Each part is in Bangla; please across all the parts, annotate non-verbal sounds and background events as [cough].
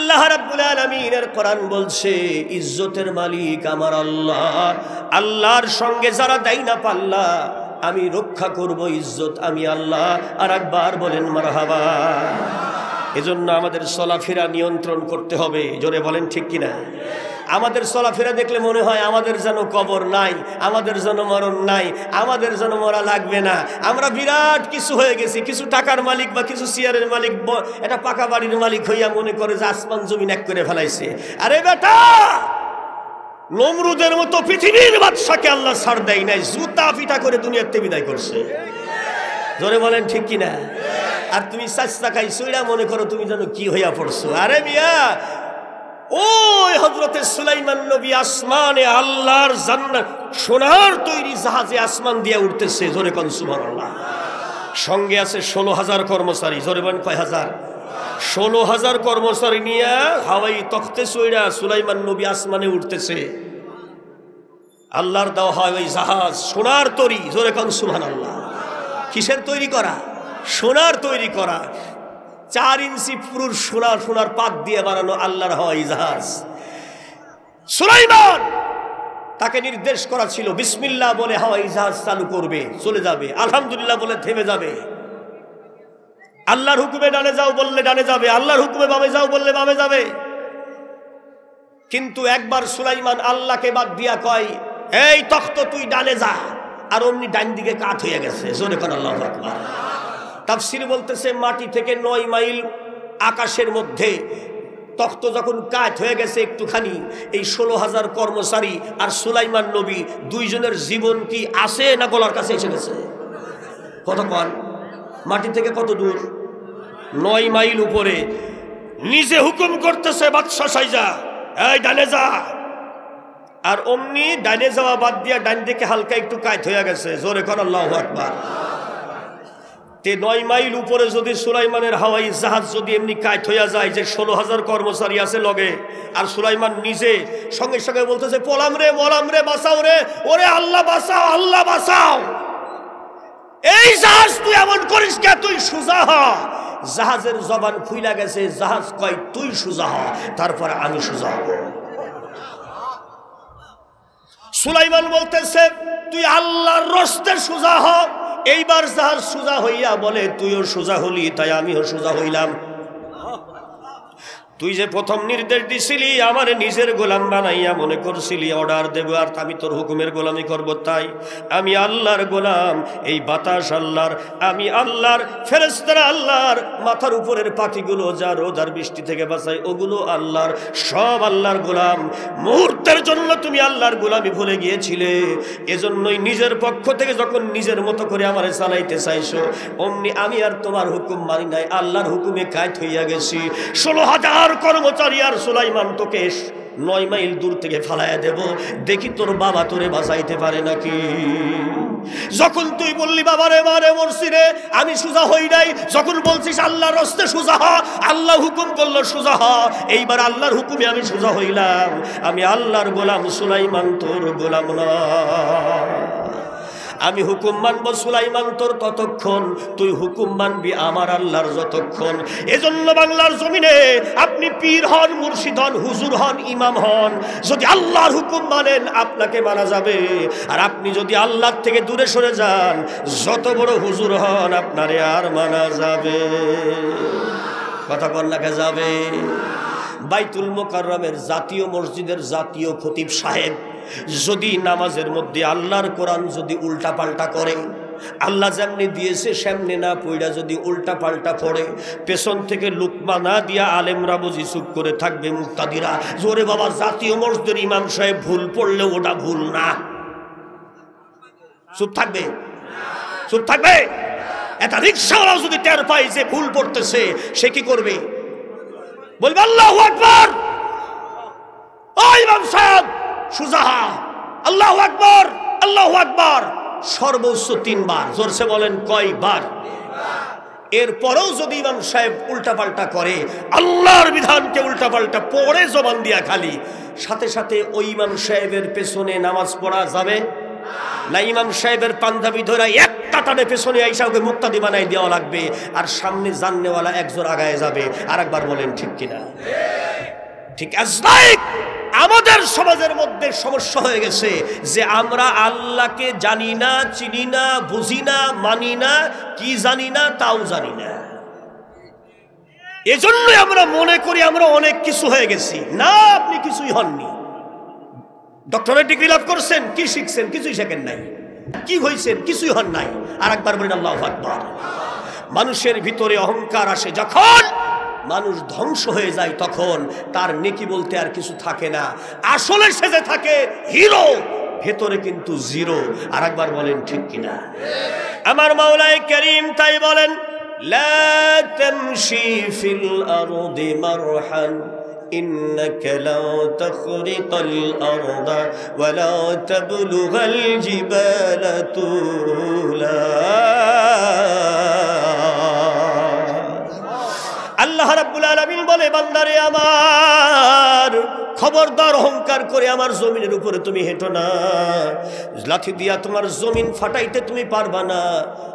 আল্লাহ রাব্বুল আলামিনের কোরআন বলছে ইজ্জতের মালিক আমার আল্লাহ আল্লাহর সঙ্গে যারা দেয় না পাল্লা আমি রক্ষা করব ইজ্জত আমি আল্লাহ আর একবার বলেন মারহাবা এজন্য আমাদের চলাফেরা নিয়ন্ত্রণ করতে হবে জোরে বলেন ঠিক কিনা আমাদের চলাফেরা দেখলে মনে হয় আমাদের যেন কবর নাই আমাদের যেন মরণ নাই আমাদের যেন মরা লাগবে না আমরা বিরাট কিছু হয়ে গেছি কিছু টাকার মালিক বা কিছু চেয়ারের মালিক এটা পাকা বাড়ির মালিক হইয়া মনে করে যে আসমান জমিন এক করে ফেলাইছে আরে বেটা নমরুদের মতো পৃথিবীর বাদশাকে আল্লাহ ছাড় দেয় নাই জুতা পিঠা করে দুনিয়াতে বিদায় করছে ধরে বলেন ঠিক কিনা আর তুমি চাষ টাকায় সইরা মনে করো তুমি যেন কি হইয়া পড়ছো আরে মিয়া ওই হজরতে সুলাইমান নবী আসমানে আল্লাহর জান্নাত সোনার তৈরি জাহাজে আসমান দিয়ে উঠতেছে জোরে কন সুমার আল্লাহ সঙ্গে আছে ষোলো হাজার কর্মচারী জোরে বান কয় হাজার ষোলো হাজার কর্মচারী নিয়ে হাওয়াই তখতে চইরা সুলাইমান নবী আসমানে উঠতেছে আল্লাহর দাও হাওয়াই জাহাজ সোনার তৈরি জোরে কন সুমান আল্লাহ কিসের তৈরি করা সোনার তৈরি করা চার ইঞ্চি পুরুষ সোনা সোনার পাক দিয়ে বানানো আল্লাহর হওয়াই জাহাজ সুলাইমান তাকে নির্দেশ করা ছিল বিসমিল্লা বলে হাওয়া জাহাজ চালু করবে চলে যাবে আলহামদুলিল্লাহ বলে থেমে যাবে আল্লাহর হুকুমে ডানে যাও বললে ডানে যাবে আল্লাহর হুকুমে বামে যাও বললে বামে যাবে কিন্তু একবার সুলাইমান আল্লাহকে বাদ দিয়া কয় এই তখ্ত তুই ডানে যা আর অমনি ডান দিকে কাঠ হয়ে গেছে জোরে করার আল্লাহ আকবার তাফসির বলতেছে মাটি থেকে নয় মাইল আকাশের মধ্যে তক্ত যখন কাজ হয়ে গেছে একটুখানি এই ষোলো হাজার কর্মচারী আর সুলাইমান নবী দুইজনের জীবন কি আছে না গলার কাছে এসে গেছে কতক্ষণ মাটি থেকে কত দূর নয় মাইল উপরে নিজে হুকুম করতেছে বাদশা সাইজা এই ডানে যা আর অমনি ডানে যাওয়া বাদ দিয়া ডান দিকে হালকা একটু কাজ হয়ে গেছে জোরে কর আল্লাহ আকবার তে নয় মাইল উপরে যদি সুলাইমানের হাওয়াই জাহাজ যদি এমনি কায়ত হইয়া যায় যে ষোলো হাজার কর্মচারী আছে লগে আর সুলাইমান নিজে সঙ্গে সঙ্গে বলতেছে পলাম রে মলাম রে বাঁচাও রে ওরে আল্লাহ বাঁচাও আল্লাহ বাঁচাও এই জাহাজ তুই এমন করিস কে তুই সুজা হ জাহাজের জবান ফুইলা গেছে জাহাজ কয় তুই সুজা হ তারপর আমি সুজা হব সুলাইমান বলতেছে তুই আল্লাহর রস্তে সুজা হ এইবার যাহার সোজা হইয়া বলে তুইও সোজা হলি তাই আমিও সোজা হইলাম তুই যে প্রথম নির্দেশ দিছিলি আমার নিজের গোলাম বানাইয়া মনে করছিলি অর্ডার দেব আর আমি তোর হুকুমের গোলামি করব তাই আমি আল্লাহর গোলাম এই বাতাস আল্লাহর আমি আল্লাহর ফেরেস্তারা আল্লাহর মাথার উপরের পাখিগুলো যা রোদার বৃষ্টি থেকে বাঁচাই ওগুলো আল্লাহর সব আল্লাহর গোলাম মুহূর্তের জন্য তুমি আল্লাহর গোলামি ভুলে গিয়েছিলে এজন্যই নিজের পক্ষ থেকে যখন নিজের মতো করে আমার চালাইতে চাইছো অমনি আমি আর তোমার হুকুম মানি নাই আল্লাহর হুকুমে কায়ত হইয়া গেছি ষোলো হাজার আমার কর্মচারী আর সুলাইমান তোকে নয় মাইল দূর থেকে ফালাইয়া দেব দেখি তোর বাবা তোরে বাঁচাইতে পারে নাকি যখন তুই বললি বাবা রে মারে মরসিরে আমি সোজা হই নাই যখন বলছিস আল্লাহর রস্তে সোজা হ আল্লাহ হুকুম করল সোজা হ এইবার আল্লাহর হুকুমে আমি সোজা হইলাম আমি আল্লাহর গোলাম সুলাইমান তোর গোলাম না আমি হুকুম মানব সুলাইমান তোর ততক্ষণ তুই হুকুম মানবি আমার আল্লাহর যতক্ষণ এজন্য বাংলার জমিনে আপনি পীর হন মুর্শিদ হন হুজুর হন ইমাম হন যদি আল্লাহর হুকুম মানেন আপনাকে মানা যাবে আর আপনি যদি আল্লাহর থেকে দূরে সরে যান যত বড় হুজুর হন আপনারে আর মানা যাবে কথা কন্যাকে যাবে বাইতুল মোকাররমের জাতীয় মসজিদের জাতীয় খতিব সাহেব যদি নামাজের মধ্যে আল্লাহর কোরআন যদি উল্টা পাল্টা করে আল্লাহ যেমনি দিয়েছে সেমনি না পইড়া যদি উল্টা পাল্টা পড়ে পেছন থেকে লুকমা না দিয়া আলেমরা বুঝি চুপ করে থাকবে মুক্তাদিরা জোরে বাবা জাতীয় মসজিদের ইমাম সাহেব ভুল পড়লে ওটা ভুল না চুপ থাকবে চুপ থাকবে এটা রিক্সাওয়ালাও যদি টের পাই যে ভুল পড়তেছে সে কি করবে বলবে আল্লাহ আকবর ও ইমাম সাহেব সুজাহা আল্লাহ আকবর আল্লাহ আকবর সর্বোচ্চ তিনবার জোরসে বলেন কয়বার এরপরেও যদি ইমাম সাহেব উল্টাপাল্টা করে আল্লাহর বিধানকে উল্টাপাল্টা পড়ে জবান দিয়া খালি সাথে সাথে ওই ইমাম সাহেবের পেছনে নামাজ পড়া যাবে না ইমাম সাহেবের পাঞ্জাবি ধরা এক টানে পেছনে আইসা ওকে মুক্তাদি বানাই দেওয়া লাগবে আর সামনে জাননেওয়ালা একজোর আগায় যাবে আর একবার বলেন ঠিক কিনা ঠিক লাইক আমাদের সমাজের মধ্যে সমস্যা হয়ে গেছে যে আমরা আল্লাহকে জানি না চিনি না বুঝি না মানি না কি জানি না তাও জানি না এজন্য আমরা মনে করি আমরা অনেক কিছু হয়ে গেছি না আপনি কিছুই হননি ডক্টরেট ডিগ্রি লাভ করছেন কি শিখছেন কিছুই শেখেন নাই কি হয়েছেন কিছুই হন নাই আর একবার বলেন আল্লাহ মানুষের ভিতরে অহংকার আসে যখন মানুষ ধ্বংস হয়ে যায় তখন তার নেকি বলতে আর কিছু থাকে না আসলে সেজে থাকে হিরো ভেতরে কিন্তু জিরো আর একবার বলেন ঠিক কিনা আমার মাওলাই করিম তাই বলেন إنك আল্লাহ রাব্বুল আলামিন বলে বান্দারে আমার খবরদার অহংকার করে আমার জমিনের উপরে তুমি হেঁটো না লাথি দিয়া তোমার জমিন ফাটাইতে তুমি পারবা না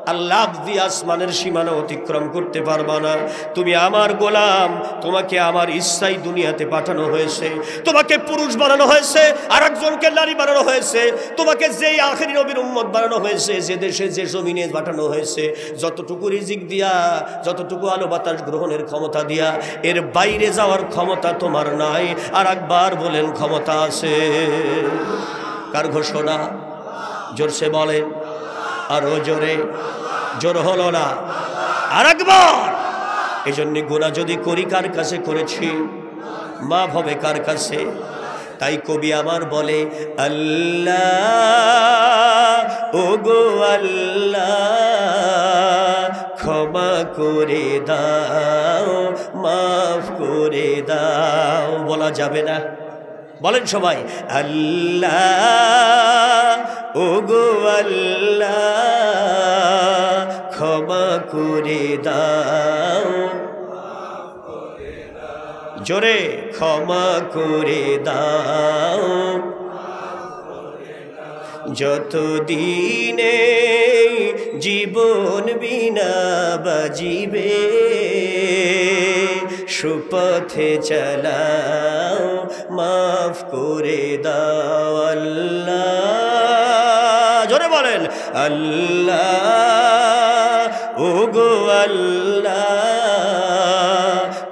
আর লাভ দিয়ে আসমানের সীমানা অতিক্রম করতে পারবা না তুমি আমার গোলাম তোমাকে আমার ইচ্ছাই দুনিয়াতে পাঠানো হয়েছে তোমাকে পুরুষ বানানো হয়েছে আর একজনকে নারী বানানো হয়েছে তোমাকে যেই আখেরি নবীর উম্মত বানানো হয়েছে যে দেশে যে জমিনে পাঠানো হয়েছে যতটুকু রিজিক দিয়া যতটুকু আলো বাতাস গ্রহণের ক্ষমতা দিয়া এর বাইরে যাওয়ার ক্ষমতা তোমার নাই আর একবার আবার বলেন ক্ষমতা আছে কার ঘোষণা জোরসে বলেন আরও জোরে জোর হলো না আর একবার এই জন্যে গোনা যদি করি কার কাছে করেছি মা ভবে কার কাছে তাই কবি আমার বলে আল্লাহ ও গো আল্লাহ ক্ষমা করে দাও মাফ করে দাও বলা যাবে না বলেন সবাই আল্লাহ ও গো আল্লাহ ক্ষমা করে দাও জোরে ক্ষমা করে দাও দিনে জীবন বিনা বাজিবে সুপথে চালাও মাফ করে দাও আল্লাহ জোরে বলেন আল্লাহ ওগো আল্লাহ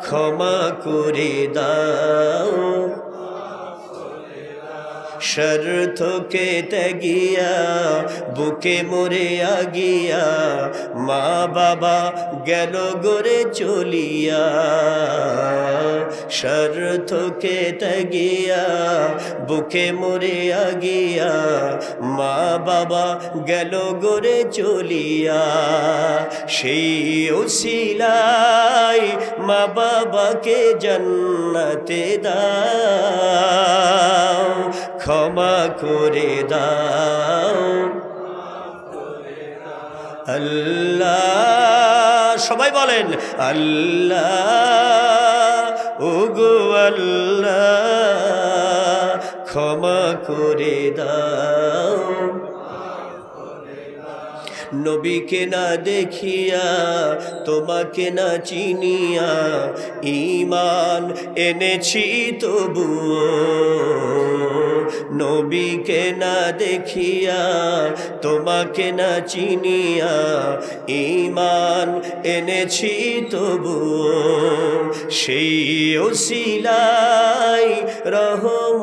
ক্ষমা করে দাও স্বার্থকে ত্যাগিয়া বুকে মরে আগিয়া মা বাবা গেল গরে চলিয়া স্বার্থকে ত্যাগিয়া বুকে মরে আগিয়া মা বাবা গেল গরে চলিয়া সেই ওসিলাই মা বাবাকে জন্নতে দা ক্ষমা করে দাও আল্লাহ সবাই বলেন আল্লাহ ওগো আল্লাহ ক্ষমা করে দাও নবীকে না দেখিয়া তোমাকে না চিনিয়া ইমান এনেছি তবুও নবীকে না দেখিয়া তোমাকে না চিনিয়া ইমান এনেছি তবু সেই ওসিলাই রহম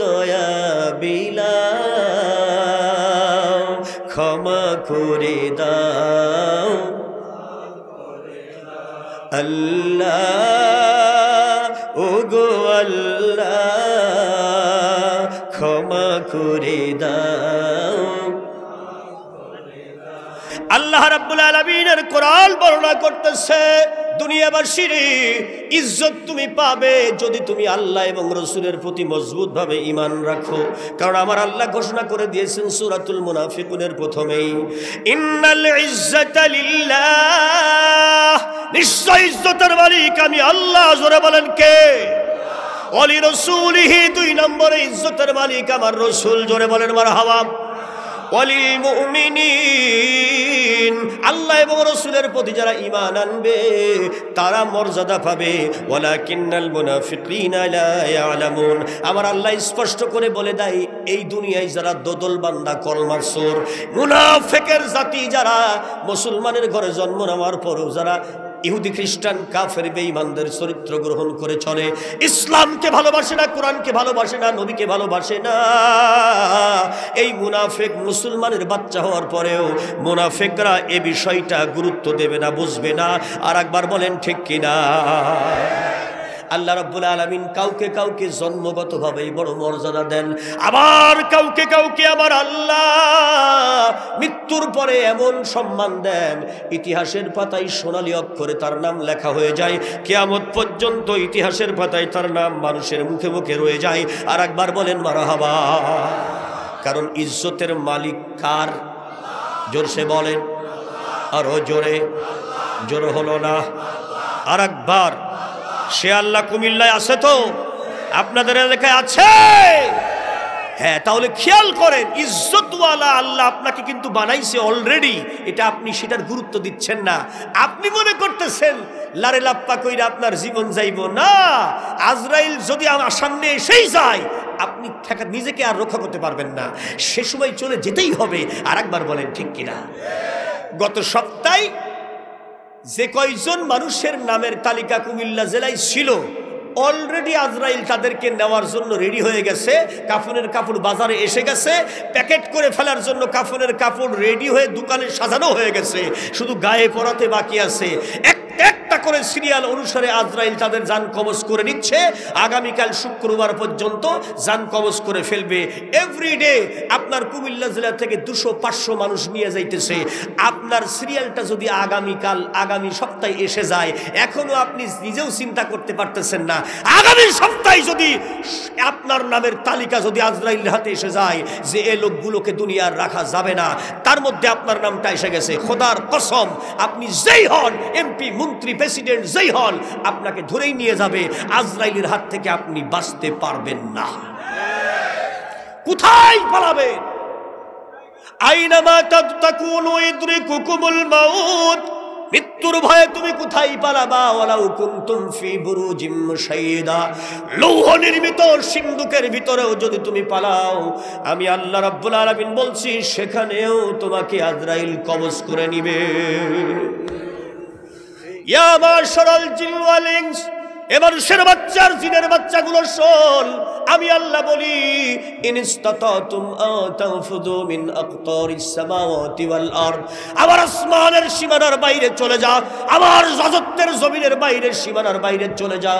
দয়া বিলা ক্ষমা করে দাও আল্লাহ ও গো আল্লাহ করে দাও আল্লাহ রাব্বুল আলামিনের কোরআন বর্ণনা করতেছে দুনিয়াবাসীর ইজ্জত তুমি পাবে যদি তুমি আল্লাহ এবং রসুলের প্রতি মজবুতভাবে ইমান রাখো কারণ আমার আল্লাহ ঘোষণা করে দিয়েছেন সুরাতুল মুনাফিকুনের প্রথমেই ইন্নাল নিশ্চয় ইজ্জতের মালিক আমি আল্লাহ জোরে বলেন কে অলি রসুলিহি দুই নম্বরে ইজ্জতের মালিক আমার রসুল জোরে বলেন মার হাওয়া অলিল মুমিনিন আল্লাহ এবং রসুলের প্রতি যারা ইমান আনবে তারা মর্যাদা পাবে ওলা কিন্নাল মুনাফিকালামুন আমার আল্লাহ স্পষ্ট করে বলে দেয় এই দুনিয়ায় যারা দোদল বান্দা কলমার সোর মুনাফেকের জাতি যারা মুসলমানের ঘরে জন্ম নেওয়ার পরও যারা ইহুদি খ্রিস্টান কাফের বেঈমানদের চরিত্র গ্রহণ করে চলে ইসলামকে ভালোবাসে না কোরআনকে ভালোবাসে না নবীকে ভালোবাসে না এই মুনাফেক মুসলমানের বাচ্চা হওয়ার পরেও মুনাফেকরা এ বিষয়টা গুরুত্ব দেবে না বুঝবে না আর একবার বলেন ঠিক কিনা আল্লাহ রব্বুল আলমিন কাউকে কাউকে জন্মগতভাবেই বড় মর্যাদা দেন আবার কাউকে কাউকে আবার আল্লাহ মৃত্যুর পরে এমন সম্মান দেন ইতিহাসের পাতায় সোনালি অক্ষরে তার নাম লেখা হয়ে যায় কেয়ামত পর্যন্ত ইতিহাসের পাতায় তার নাম মানুষের মুখে মুখে রয়ে যায় আর একবার বলেন মারাহাবা কারণ ইজ্জতের মালিক কার জোরসে বলেন আরো জোরে জোর হলো না আর একবার সে আল্লাহ কুমিল্লায় আছে তো আপনাদের এলাকায় আছে হ্যাঁ তাহলে খেয়াল করেন ইজ্জতওয়ালা আল্লাহ আপনাকে কিন্তু বানাইছে অলরেডি এটা আপনি সেটার গুরুত্ব দিচ্ছেন না আপনি মনে করতেছেন লারে লাপ্পা কইরা আপনার জীবন যাইব না আজরাইল যদি আমার সামনে এসেই যায় আপনি থাকা নিজেকে আর রক্ষা করতে পারবেন না সে সময় চলে যেতেই হবে আর একবার বলেন ঠিক কিনা গত সপ্তাহে যে কয়জন মানুষের নামের তালিকা কুমিল্লা জেলায় ছিল অলরেডি আজরাইল তাদেরকে নেওয়ার জন্য রেডি হয়ে গেছে কাফনের কাপড় বাজারে এসে গেছে প্যাকেট করে ফেলার জন্য কাফনের কাপড় রেডি হয়ে দোকানে সাজানো হয়ে গেছে শুধু গায়ে পড়াতে বাকি আছে এক একটা করে সিরিয়াল অনুসারে আজরাইল তাদের যান কবচ করে নিচ্ছে আগামীকাল শুক্রবার পর্যন্ত যান কবচ করে ফেলবে এভরিডে আপনার কুমিল্লা জেলা থেকে দুশো পাঁচশো মানুষ নিয়ে যাইতেছে আপনার সিরিয়ালটা যদি আগামীকাল আগামী সপ্তাহে এসে যায় এখনও আপনি নিজেও চিন্তা করতে পারতেছেন না আগামী সপ্তাহে যদি আপনার নামের তালিকা যদি আজরাইল হাতে এসে যায় যে এ লোকগুলোকে দুনিয়ার রাখা যাবে না তার মধ্যে আপনার নামটা এসে গেছে খোদার কসম আপনি যেই হন এমপি মন্ত্রী প্রেসিডেন্ট যেই হন আপনাকে ধরেই নিয়ে যাবে আজরাইলের হাত থেকে আপনি বাঁচতে পারবেন না কোথায় পালাবেন আইনামা তাকুনু ইদরিকুকুমুল মাউত মৃত্যুর ভয়ে তুমি কোথায় পালাবা ওলাউ কুনতুম ফি বুরুজিম মুশাইদা লৌহ নির্মিত সিন্ধুকের ভিতরেও যদি তুমি পালাও আমি আল্লাহ রাব্বুল আলামিন বলছি সেখানেও তোমাকে আজরাইল কবজ করে নিবে ইয়া মাশারাল জিন এ মানুষের বাচ্চার জিনের বাচ্চাগুলো শোন আমি আল্লাহ বলি আমার আসমানের সীমানার বাইরে চলে যা আমার রাজত্বের জমিনের বাইরে সীমানার বাইরে চলে যা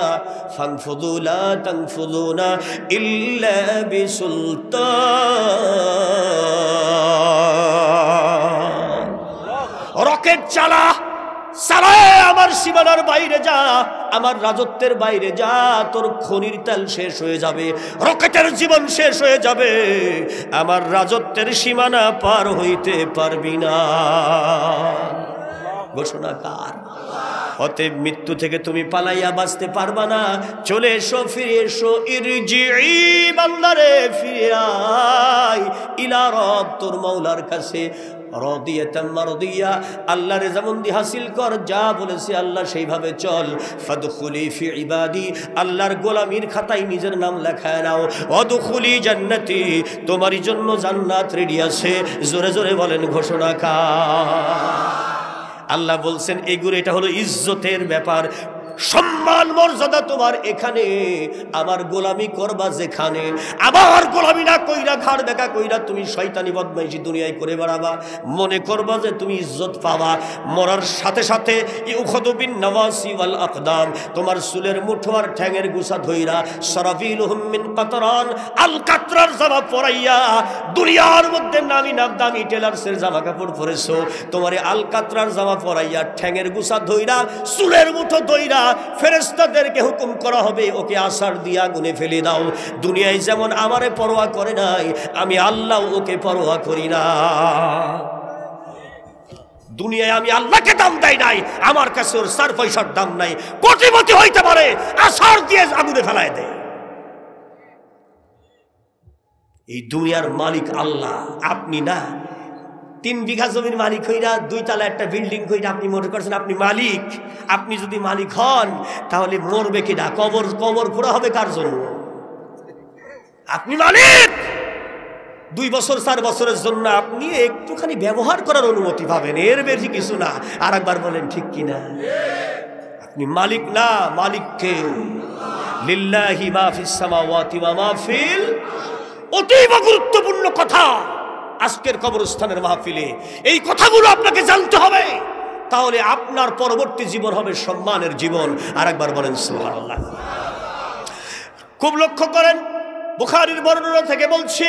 ফাংফুদুলা তাংফুদুনা ইল্লা বিসুলতান রকেট চালা সারায় আমার সীমানার বাইরে যা আমার রাজত্বের বাইরে যা তোর খনির তেল শেষ হয়ে যাবে রকেটের জীবন শেষ হয়ে যাবে আমার রাজত্বের সীমানা পার হইতে পারবি না ঘোষণা কার অতএব মৃত্যু থেকে তুমি পালাইয়া বাঁচতে পারবা না চলে এসো ফিরে এসো ইরজিই বান্দারে ফিরে আয় ইলা তোর মৌলার কাছে রদিয়া আল্লাহরে যেমন দি হাসিল কর যা বলেছে আল্লাহ সেইভাবে চল ফাদুখুলি ফি ইবাদি আল্লাহর গোলামির খাতায় নিজের নাম লেখায় নাও অদুখুলি জান্নাতি তোমারই জন্য জান্নাত রেডি আছে জোরে জোরে বলেন ঘোষণা কা আল্লাহ বলছেন এগুলো এটা হলো ইজ্জতের ব্যাপার সম্মান মর্যাদা তোমার এখানে আমার গোলামি করবা যেখানে আবার গোলামি না কইরা ঘাড় দেখা কইরা তুমি শয়তানি বদমাইশি দুনিয়ায় করে বেড়াবা মনে করবা যে তুমি ইজ্জত পাবা মরার সাথে সাথে ইউখদবিন নওয়াসি ওয়াল আকদাম তোমার চুলের মুঠো আর ঠ্যাঙের গুছা ধইরা সরাফিল হুম্মিন কাতরান আল কাতরার জামা পরাইয়া দুনিয়ার মধ্যে নামি নাম দামি টেলার্সের জামা কাপড় পরেছো তোমারে আল কাতরার জামা পরাইয়া ঠ্যাঙের গুছা ধইরা চুলের মুঠো ধইরা ফেরেস্তাদেরকে হুকুম করা হবে ওকে আসার দিয়া গুনে ফেলে দাও দুনিয়ায় যেমন আমারে পরোয়া করে নাই আমি আল্লাহ ওকে পরোয়া করি না দুনিয়ায় আমি আল্লাহকে দাম দেয় নাই আমার কাছে ওর সার পয়সার দাম নাই কোটিপতি হইতে পারে আসার দিয়ে আগুনে ফেলায় দেয় এই দুনিয়ার মালিক আল্লাহ আপনি না তিন বিঘা জমির মালিক হইরা তালা একটা বিল্ডিং কইরা আপনি মনে করছেন আপনি মালিক আপনি যদি মালিক হন তাহলে মরবে কিনা কবর কবর খোঁড়া হবে কার জন্য আপনি মালিক দুই বছর চার বছরের জন্য আপনি একটুখানি ব্যবহার করার অনুমতি পাবেন এর বেশি কিছু না আর একবার বলেন ঠিক কিনা আপনি মালিক না মালিক মালিককে লিল্লাহি মাফিস সামাওয়াতি ওয়া মাফিল অতীব গুরুত্বপূর্ণ কথা আজকের কবরস্থানের মাহফিলে এই কথাগুলো আপনাকে জানতে হবে তাহলে আপনার পরবর্তী জীবন হবে সম্মানের জীবন আর একবার বলেন সুহানাল্লাহ খুব লক্ষ্য করেন বুখারির বর্ণনা থেকে বলছি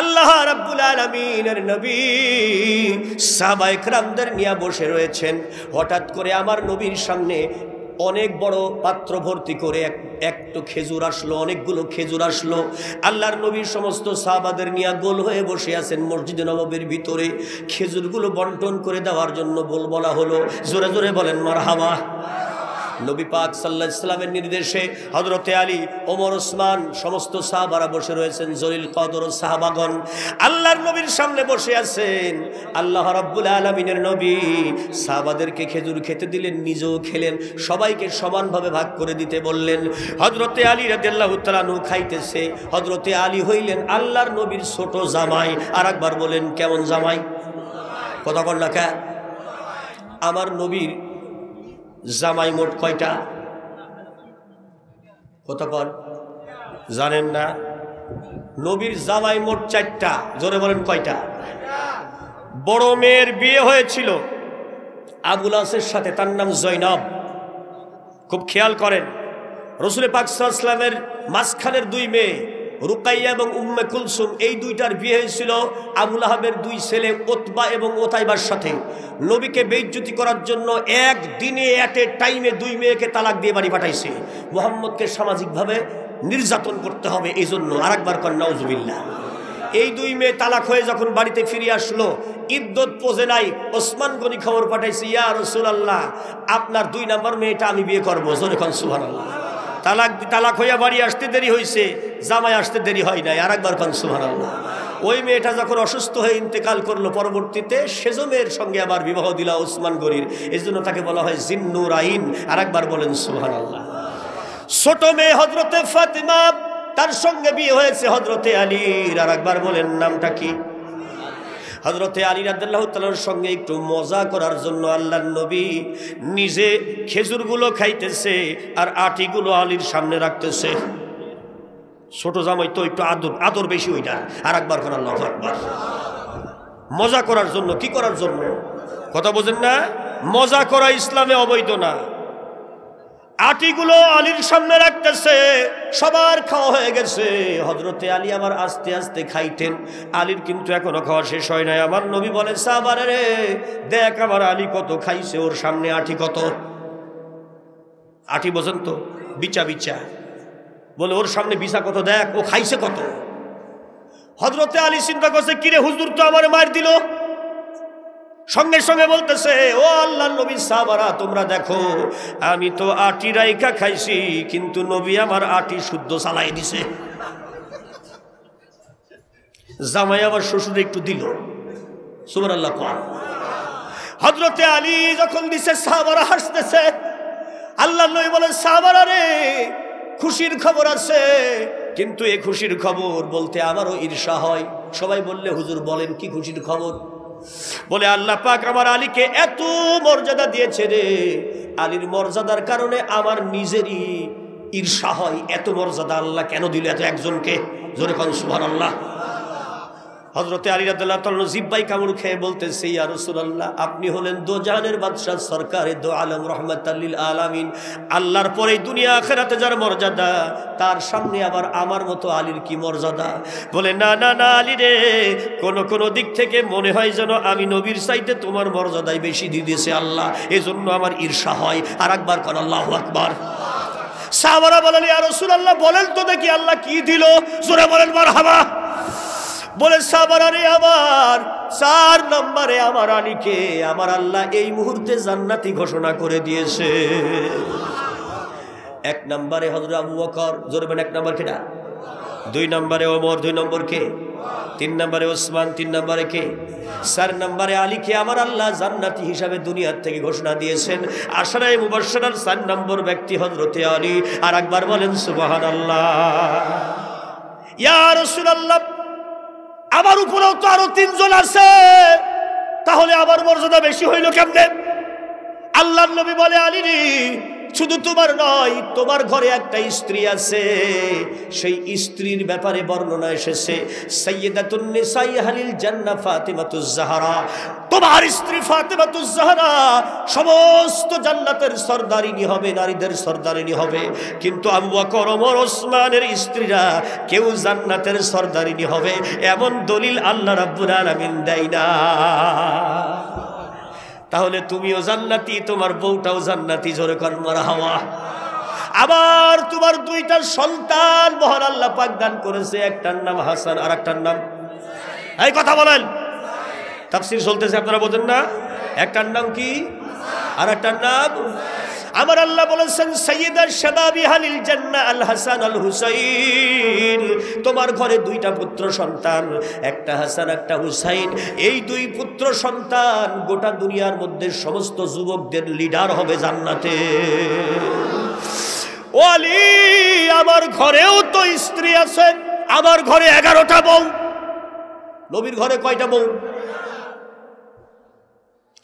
আল্লাহ রাব্বুল আলামিনের নবী সাহাবা একরামদের নিয়ে বসে রয়েছেন হঠাৎ করে আমার নবীর সামনে অনেক বড় পাত্র ভর্তি করে এক এক খেজুর আসলো অনেকগুলো খেজুর আসলো আল্লাহর নবীর সমস্ত সাহাবাদের নিয়ে গোল হয়ে বসে আছেন মসজিদ নবাবের ভিতরে খেজুরগুলো বন্টন করে দেওয়ার জন্য বল বলা হলো জোরে জোরে বলেন মার হাওয়া নবী পাক সাল্লা ইসলামের নির্দেশে হজরতে আলী ওমর ওসমান সমস্ত সাহাবারা বসে রয়েছেন জলিল কদর সাহাবাগন আল্লাহর নবীর সামনে বসে আছেন আল্লাহ রব্বুল আলমিনের নবী সাহাবাদেরকে খেজুর খেতে দিলেন নিজেও খেলেন সবাইকে সমানভাবে ভাগ করে দিতে বললেন হজরতে আলী রাজু তালানু খাইতেছে হজরতে আলী হইলেন আল্লাহর নবীর ছোট জামাই আর একবার বলেন কেমন জামাই কথা বল না আমার নবীর জামাই মোট কয়টা কতক্ষণ জানেন না নবীর জামাই মোট চারটা জোরে বলেন কয়টা বড় মেয়ের বিয়ে হয়েছিল আবুল আসের সাথে তার নাম জৈনব খুব খেয়াল করেন রসুল পাক ইসলামের মাঝখানের দুই মেয়ে রুকাইয়া এবং উম্মে কুলসুম এই দুইটার বিয়ে হয়েছিল আবুল আহাবের দুই ছেলে ওতবা এবং ওতাইবার সাথে নবীকে বেজ্যুতি করার জন্য এক দিনে এক টাইমে দুই মেয়েকে তালাক দিয়ে বাড়ি পাঠাইছে মোহাম্মদকে সামাজিকভাবে নির্যাতন করতে হবে এই জন্য আর একবার কন্যা উজুবিল্লা এই দুই মেয়ে তালাক হয়ে যখন বাড়িতে ফিরে আসলো ইদ্যত পোজে নাই ওসমান গনি খবর পাঠাইছে ইয়া রসুল আল্লাহ আপনার দুই নাম্বার মেয়েটা আমি বিয়ে করবো জোরে কন সুহান আল্লাহ তালাক তালাক হইয়া বাড়ি আসতে দেরি হয়েছে জামাই আসতে দেরি হয় নাই আর একবার পান সুভারাল্লাহ ওই মেয়েটা যখন অসুস্থ হয়ে ইন্তেকাল করলো পরবর্তীতে সেজমের সঙ্গে আবার বিবাহ দিলা ওসমান গরির এই জন্য তাকে বলা হয় জিন্নুর আইন আর একবার বলেন সুভারাল্লাহ ছোট মেয়ে হজরতে ফাতিমা তার সঙ্গে বিয়ে হয়েছে হজরতে আলীর আর একবার বলেন নামটা কি হজরতে আলী রাদ্দাল্লাহ তালার সঙ্গে একটু মজা করার জন্য আল্লাহ নবী নিজে খেজুরগুলো খাইতেছে আর আটিগুলো আলীর সামনে রাখতেছে ছোট জামাই তো একটু আদর আদর বেশি ওইটা আর একবার করার লক্ষ একবার মজা করার জন্য কি করার জন্য কথা বোঝেন না মজা করা ইসলামে অবৈধ না আটিগুলো আলীর সামনে রাখতেছে সবার খাওয়া হয়ে গেছে হজরতে আলী আবার আস্তে আস্তে খাইতেন আলীর কিন্তু এখনো খাওয়া শেষ হয় নাই আমার নবী বলে সাবারে রে দেখ আমার আলী কত খাইছে ওর সামনে আটি কত আটি বোঝেন তো বিচা বিচা বলে ওর সামনে বিচা কত দেখ ও খাইছে কত হজরতে আলী চিন্তা করছে কিরে হুজুর তো আমার মার দিল সঙ্গে সঙ্গে বলতেছে ও আল্লাহ নবী সাবারা তোমরা দেখো আমি তো আটি রাইকা খাইছি কিন্তু নবী আমার আটি শুদ্ধ চালাই দিছে জামাই আমার শ্বশুর একটু দিল সুমার আল্লাহ কম হজরতে আলী যখন দিছে সাহাবারা হাসতেছে আল্লাহ নবী বলে সাবারা রে খুশির খবর আছে কিন্তু এ খুশির খবর বলতে আমারও ঈর্ষা হয় সবাই বললে হুজুর বলেন কি খুশির খবর বলে আল্লাহ পাক আমার আলীকে এত মর্যাদা দিয়েছে রে আলীর মর্যাদার কারণে আমার নিজেরই ঈর্ষা হয় এত মর্যাদা আল্লাহ কেন দিল এত একজনকে জোরে কন সুভান আল্লাহ হজরতে আলী রাদুল্লাহ জিব্বাই কামড় খেয়ে বলতেছে ইয়া রসুল্লাহ আপনি হলেন দোজানের বাদশাহ সরকার দো আলম রহমতাল্লিল আলামিন আল্লাহর পরে দুনিয়া খেরাতে যার মর্যাদা তার সামনে আবার আমার মতো আলীর কি মর্যাদা বলে না না না আলী রে কোনো কোনো দিক থেকে মনে হয় যেন আমি নবীর সাইতে তোমার মর্যাদায় বেশি দিয়ে দিয়েছে আল্লাহ এজন্য আমার ঈর্ষা হয় আর একবার কর আল্লাহ আকবার সাহাবারা বলেন ইয়া আল্লাহ বলেন তো দেখি আল্লাহ কি দিল সুরে বলেন বার হাবা বলে সাবারারে আমার চার নম্বরে আমার আলীকে আমার আল্লাহ এই মুহূর্তে জান্নাতি ঘোষণা করে দিয়েছে এক নম্বরে হজর আবু বকর জোরবেন এক নম্বর কেটা দুই নম্বরে ওমর দুই নম্বর কে তিন নম্বরে ওসমান তিন নম্বরে কে চার নম্বরে আলীকে আমার আল্লাহ জান্নাতি হিসাবে দুনিয়ার থেকে ঘোষণা দিয়েছেন আশারায় মুবাসার চার নম্বর ব্যক্তি হজরতে আলী আর একবার বলেন সুবাহ আল্লাহ ইয়ার রসুল আল্লাহ আবার উপরেও তো আরো তিনজন আছে তাহলে আবার মর্যাদা বেশি হইল কেমনে আল্লাহ নবী বলে আলিনী শুধু তোমার নয় তোমার ঘরে একটা স্ত্রী আছে সেই স্ত্রীর ব্যাপারে বর্ণনা এসেছে জান্না তোমার স্ত্রী ফাতেমাতুজাহারা সমস্ত জান্নাতের সর্দারিনী হবে নারীদের সর্দারিনী হবে কিন্তু আবু বকর ওসমানের স্ত্রীরা কেউ জান্নাতের সর্দারিনী হবে এমন দলিল আল্লাহ রাব্বুল আলমিন দেয় না তাহলে তুমিও জান্নাতি তোমার বউটাও জান্নাতি জোরে কর হাওয়া আবার তোমার দুইটা সন্তান মহান আল্লাহ পাক দান করেছে একটার নাম হাসান আর একটার নাম এই কথা বলেন তাফসির চলতেছে আপনারা বলেন না একটার নাম কি আর একটার নাম আমার আল্লাহ বলেছেন সৈয়দার সাদাবি হালিল আল হাসান আল হুসাইন তোমার ঘরে দুইটা পুত্র সন্তান একটা হাসান একটা হুসাইন এই দুই পুত্র সন্তান গোটা দুনিয়ার মধ্যে সমস্ত যুবকদের লিডার হবে জান্নাতে ওয়ালি আমার ঘরেও তো স্ত্রী আছেন আমার ঘরে এগারোটা বউ নবীর ঘরে কয়টা বউ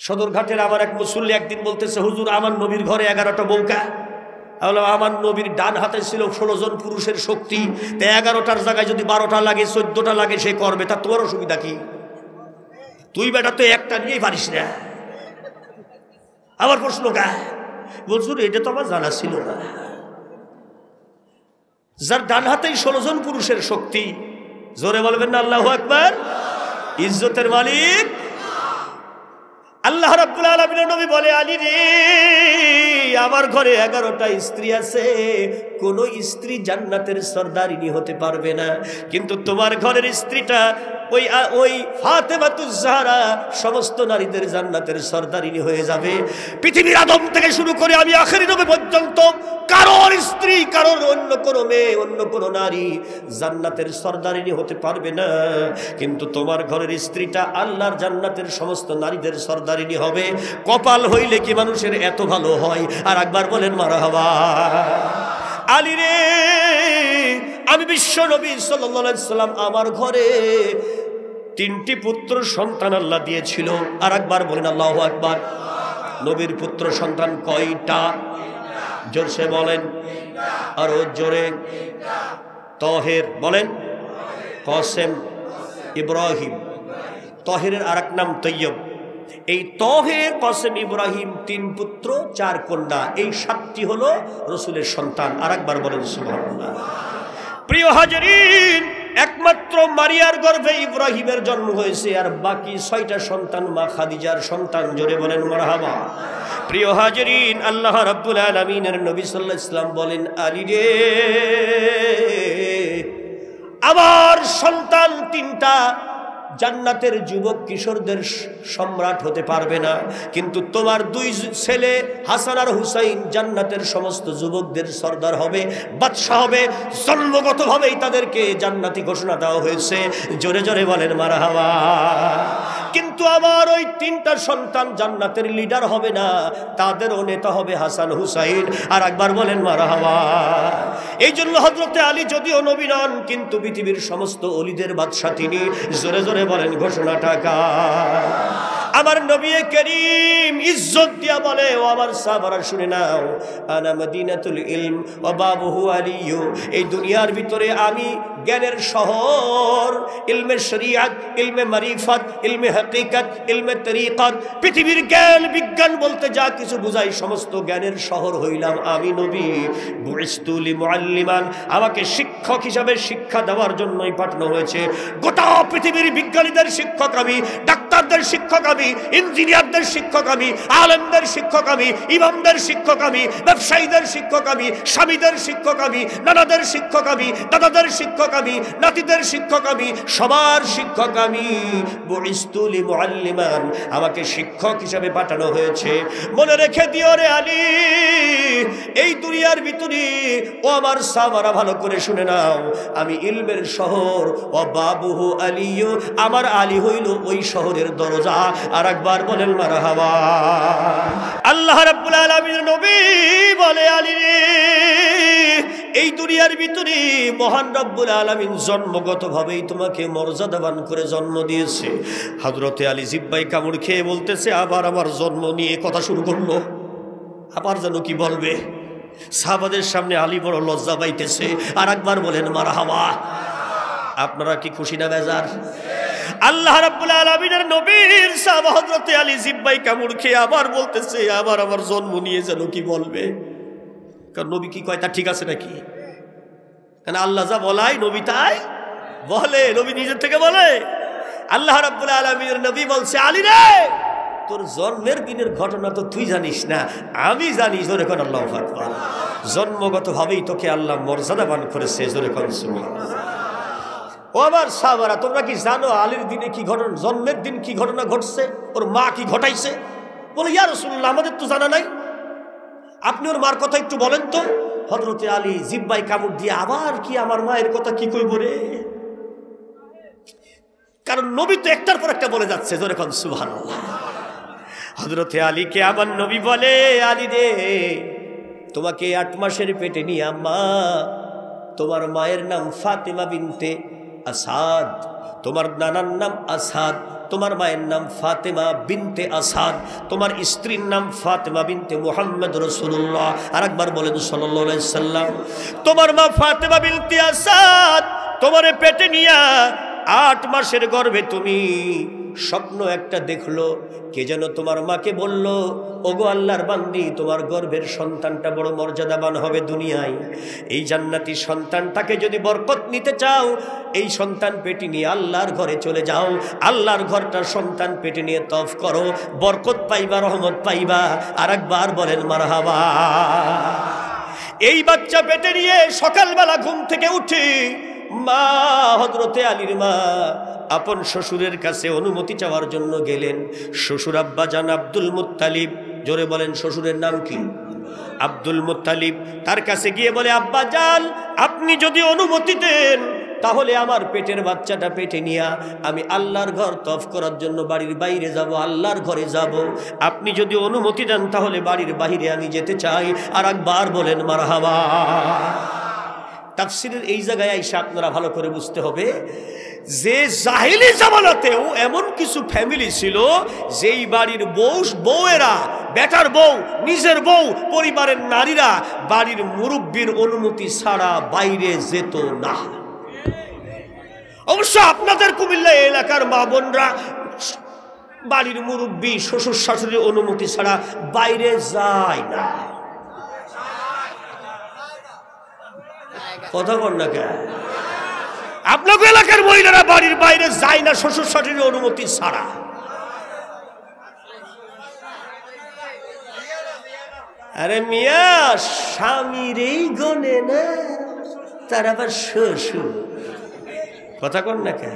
সদরঘাটের আমার এক মুসল্লি একদিন বলতেছে হুজুর আমার নবীর ঘরে এগারোটা বৌকা বললাম আমার নবীর ডান হাতে ছিল ষোলো জন পুরুষের শক্তি তা এগারোটার জায়গায় যদি বারোটা লাগে চোদ্দোটা লাগে সে করবে তা তোমার অসুবিধা কি তুই বেটা তো একটা নিয়েই পারিস না আবার প্রশ্ন কা বলছুর এটা তো আমার জানা ছিল না যার ডান হাতেই ষোলো জন পুরুষের শক্তি জোরে বলবেন না আল্লাহ একবার ইজ্জতের মালিক আল্লাহ রব্দুল আলামিন নবী বলে আলী রে আমার ঘরে এগারোটা স্ত্রী আছে কোন স্ত্রী জান্নাতের সর্দারিনী হতে পারবে না কিন্তু তোমার ঘরের স্ত্রীটা ওই ওই ফাতেমাতুজাহারা সমস্ত নারীদের জান্নাতের সর্দারিনী হয়ে যাবে পৃথিবীর আদম থেকে শুরু করে আমি আখেরি নবে পর্যন্ত কারোর স্ত্রী কারোর অন্য কোনো মেয়ে অন্য কোনো নারী জান্নাতের সর্দারিনী হতে পারবে না কিন্তু তোমার ঘরের স্ত্রীটা আল্লাহর জান্নাতের সমস্ত নারীদের সর্দারিনী হবে কপাল হইলে কি মানুষের এত ভালো হয় আর একবার বলেন মারহাবা আলী রে আমি বিশ্ব নবী সাল্লাম আমার ঘরে তিনটি পুত্র সন্তান আল্লাহ দিয়েছিল আর একবার বলেন আল্লাহ একবার নবীর পুত্র সন্তান কয়টা জোরসে বলেন আর ও জোরে তহের বলেন কসেম ইব্রাহিম তহেরের আর নাম তৈয়ব এই তহে কসেম ইব্রাহিম তিন পুত্র চার কন্যা এই সাতটি হল রসুলের সন্তান আর একবার বলেন সুবহানাল্লাহ প্রিয় হাজারিন একমাত্র মারিয়ার গর্ভে ইব্রাহিমের জন্ম হয়েছে আর বাকি ছয়টা সন্তান মা খাদিজার সন্তান জোরে বলেন মারহাবা প্রিয় হাজরিন আল্লাহ রাব্বুল আলমিনের নবী সাল্লাহ ইসলাম বলেন আলী রে আবার সন্তান তিনটা জান্নাতের যুবক কিশোরদের সম্রাট হতে পারবে না কিন্তু তোমার দুই ছেলে হাসান আর হুসাইন জান্নাতের সমস্ত যুবকদের সর্দার হবে বাদশাহ হবে জন্মগতভাবেই তাদেরকে জান্নাতি ঘোষণা দেওয়া হয়েছে জোরে জোরে বলেন মারা হাওয়া কিন্তু আমার ওই তিনটা সন্তান জান্নাতের লিডার হবে না তাদেরও নেতা হবে হাসান হুসাইন আর একবার বলেন মারা হাওয়া এই জন্য হজরতে আলী যদিও নবীন কিন্তু পৃথিবীর সমস্ত অলিদের বাদশাহ তিনি জোরে জোরে বলেন ঘোষণা টাকা আমার নবী করিম ইজ্জত দিয়া বলে ও আমার সাবারা শুনে নাও আনা মদিনাতুল ইলম ও বাবু আলিও এই দুনিয়ার ভিতরে আমি জ্ঞানের শহর ইলমে শরিয়াত ইলমে মারিফত ইলমে হকিকত ইলমে তরিকত পৃথিবীর জ্ঞান বিজ্ঞান বলতে যা কিছু বুঝাই সমস্ত জ্ঞানের শহর হইলাম আমি নবী বুড়িস্তুলি মুআল্লিমান আমাকে শিক্ষক হিসাবে শিক্ষা দেওয়ার জন্যই পাঠানো হয়েছে গোটা পৃথিবীর বিজ্ঞানীদের শিক্ষক আমি ডাক্তারদের শিক্ষক আমি ইঞ্জিনিয়ারদের শিক্ষক আমি আলেমদের শিক্ষক আমি ইমামদের শিক্ষক আমি ব্যবসায়ীদের শিক্ষক আমি স্বামীদের শিক্ষক আমি নানাদের শিক্ষক আমি দাদাদের শিক্ষক শিক্ষক আমি নাতিদের শিক্ষক আমি সবার শিক্ষক আমি বরিস্তুলি মোয়াল্লিমান আমাকে শিক্ষক হিসাবে পাঠানো হয়েছে মনে রেখে দিও রে আলী এই দুনিয়ার ভিতরে ও আমার সামারা ভালো করে শুনে নাও আমি ইলমের শহর ও বাবু আলিও আমার আলী হইল ওই শহরের দরজা আর একবার বলেন মারা হাওয়া আল্লাহ রাব্বুল আলামিন নবী বলে আলী এই দুনিয়ার ভিতরে মহান রব্বুল আলমিন জন্মগতভাবেই তোমাকে মর্যাদাবান করে জন্ম দিয়েছে হাজরতে আলী জিব্বাই কামড় খেয়ে বলতেছে আবার আমার জন্ম নিয়ে কথা শুরু করলো আবার যেন কি বলবে সাহাবাদের সামনে আলী বড় লজ্জা পাইতেছে আর একবার বলেন মারা হাওয়া আপনারা কি খুশি না বেজার আল্লাহ রাব্বুল আলামিনের নবীর সাহাবা হযরতে আলী জিব্বাই কামড় খেয়ে আবার বলতেছে আবার আমার জন্ম নিয়ে যেন কি বলবে কারণ নবী কি কয় তা ঠিক আছে নাকি কেন আল্লাহ যা বলাই নবী তাই বলে নবী নিজের থেকে বলে আল্লাহ রাবুল আলমীর নবী বলছে আলী রে তোর জন্মের দিনের ঘটনা তো তুই জানিস না আমি জানি জোরে কর আল্লাহ ফাকবার জন্মগতভাবেই তোকে আল্লাহ মর্যাদা বান করেছে জোরে কর ও আবার সাহাবারা তোমরা কি জানো আলীর দিনে কি ঘটনা জন্মের দিন কি ঘটনা ঘটছে ওর মা কি ঘটাইছে বলে ইয়ার শুনলাম আমাদের তো জানা নাই আপনি ওর মার কথা একটু বলেন তো হজরতে আলী জিব্বাই কামড় দিয়ে আবার কি আমার মায়ের কথা কি কইব রে কারণ নবী তো একটার পর একটা বলে যাচ্ছে জোরে কন সুভান হজরতে আলীকে আমার নবী বলে আলী রে তোমাকে আট মাসের পেটে নিয়ে আম্মা তোমার মায়ের নাম ফাতেমা বিনতে আসাদ তোমার নানার নাম আসাদ তোমার মায়ের নাম ফাতেমা বিনতে আসাদ তোমার স্ত্রীর নাম ফাতেমা বিনতে মোহাম্মদ রসুল্লাহ আর একবার বলেন সাল্লাই সাল্লাম তোমার মা ফাতেমা বিনতে আসাদ তোমার পেটে নিয়া আট মাসের গর্ভে তুমি স্বপ্ন একটা দেখলো কে যেন তোমার মাকে বলল ওগো আল্লাহর বান্দি তোমার গর্ভের সন্তানটা বড় মর্যাদাবান হবে দুনিয়ায় এই জান্নাতি সন্তানটাকে যদি বরকত নিতে চাও এই সন্তান পেটি নিয়ে আল্লাহর ঘরে চলে যাও আল্লাহর ঘরটার সন্তান পেটে নিয়ে তফ করো বরকত পাইবা রহমত পাইবা আর একবার বলেন মারহাবা এই বাচ্চা পেটে নিয়ে সকালবেলা ঘুম থেকে উঠি মা হজরতে আলীর মা আপন শ্বশুরের কাছে অনুমতি চাওয়ার জন্য গেলেন শ্বশুর আব্বা জান আব্দুল মুতালিব জোরে বলেন শ্বশুরের নাম কি আব্দুল মুতালিব তার কাছে গিয়ে বলে আব্বা জান আপনি যদি অনুমতি দেন তাহলে আমার পেটের বাচ্চাটা পেটে নিয়া আমি আল্লাহর ঘর তফ করার জন্য বাড়ির বাইরে যাব আল্লাহর ঘরে যাব আপনি যদি অনুমতি দেন তাহলে বাড়ির বাহিরে আমি যেতে চাই আর একবার বলেন মারহাবা তাফসিরের এই জায়গায় এসে আপনারা ভালো করে বুঝতে হবে যে জাহিলি জামানাতেও এমন কিছু ফ্যামিলি ছিল যেই বাড়ির বউ বউয়েরা বেটার বউ নিজের বউ পরিবারের নারীরা বাড়ির মুরব্বীর অনুমতি ছাড়া বাইরে যেত না অবশ্য আপনাদের কুমিল্লা এলাকার মা বোনরা বাড়ির মুরব্বী শ্বশুর শাশুড়ির অনুমতি ছাড়া বাইরে যায় না কথা বল না কেন আপনাকে এলাকার মহিলারা বাড়ির বাইরে যায় না শ্বশুর শাশুড়ির অনুমতি ছাড়া আরে মিয়া এই গনে না তার আবার শ্বশুর কথা কর না কেন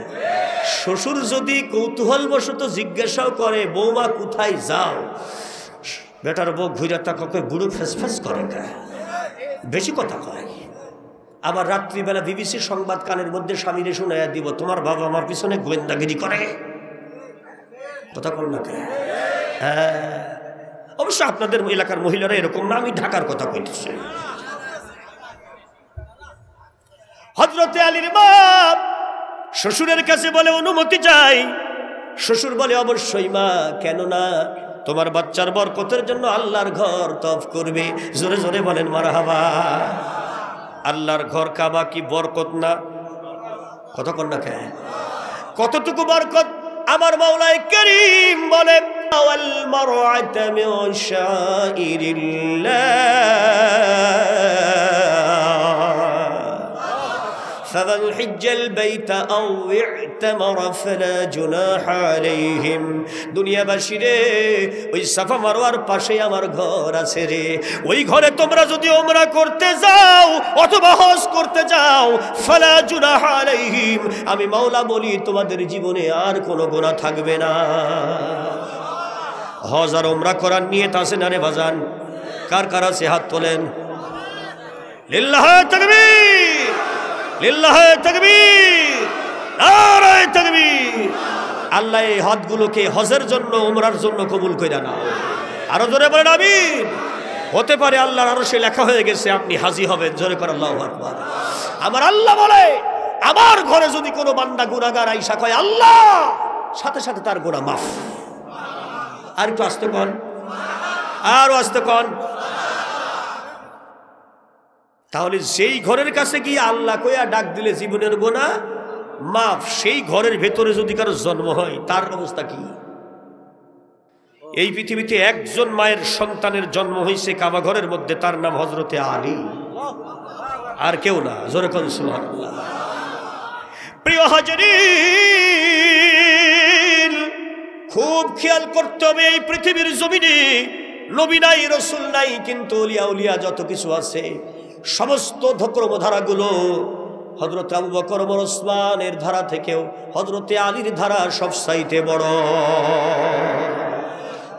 শ্বশুর যদি কৌতূহলবশত জিজ্ঞাসাও করে বৌমা কোথায় যাও বেটার বউ ঘুরে তাকে বুড়ো ফেস ফেস করে বেশি কথা কয় আবার রাত্রিবেলা বিবিসি সংবাদ কানের মধ্যে স্বামীরে শুনে দিব তোমার বাবা আমার পিছনে গোয়েন্দাগিরি করে কথা কল না হ্যাঁ অবশ্য আপনাদের এলাকার মহিলারা এরকম না আমি ঢাকার কথা কইতেছি হজরতে আলীর বাপ শ্বশুরের কাছে বলে অনুমতি চাই শ্বশুর বলে অবশ্যই মা কেন না তোমার বাচ্চার বরকতের জন্য আল্লাহর ঘর তফ করবে জোরে জোরে বলেন মারা হাবা আল্লাহর ঘর কাবা কি বরকত না কতক্ষণ না খেয়ে কতটুকু বরকত আমার মাওলায় করিম বলে والمرعة من حج البيت أو اعتمر فلا جناح عليهم দুনিয়া বাসিরে ওই সাফা মারোয়ার পাশে আমার ঘর আছে রে ওই ঘরে তোমরা যদি ওমরা করতে যাও অথবা হজ করতে যাও ফালা জুনাহ আলাইহিম আমি মাওলা বলি তোমাদের জীবনে আর কোনো গোনা থাকবে না হজ আর ওমরা করার নিয়ে তাসে নারে বাজান কার কার আছে হাত তোলেন লিল্লাহ তাকবীর লিল্লাহে তাকবীর নারায়ে আল্লাহ এই হদগুলোকে হজের জন্য উমরার জন্য কবুল করে না আরো জোরে বলেন আমি হতে পারে আল্লাহর আরো সে লেখা হয়ে গেছে আপনি হাজি হবেন জোরে করে আল্লাহ আকবার আমার আল্লাহ বলে আমার ঘরে যদি কোনো বান্দা গুণাগার আইসা কয় আল্লাহ সাথে সাথে তার গোড়া মাফ আর একটু আসতে কন আর আসতে কন তাহলে সেই ঘরের কাছে গিয়ে আল্লাহ কয়া ডাক দিলে জীবনের গোনা মাফ সেই ঘরের ভেতরে যদি কারো জন্ম হয় তার অবস্থা কি এই পৃথিবীতে একজন মায়ের সন্তানের জন্ম হয়েছে কামাঘরের মধ্যে তার নাম হজরতে আলী আর কেউ না জোরে কনসুমার প্রিয় হাজারি খুব খেয়াল করতে হবে এই পৃথিবীর জমিনে নবী নাই রসুল নাই কিন্তু অলিয়া উলিয়া যত কিছু আছে সমস্ত ধারাগুলো হজরত আবু বকর ওসমানের ধারা থেকেও হজরতে আলীর ধারা সব সাইতে বড়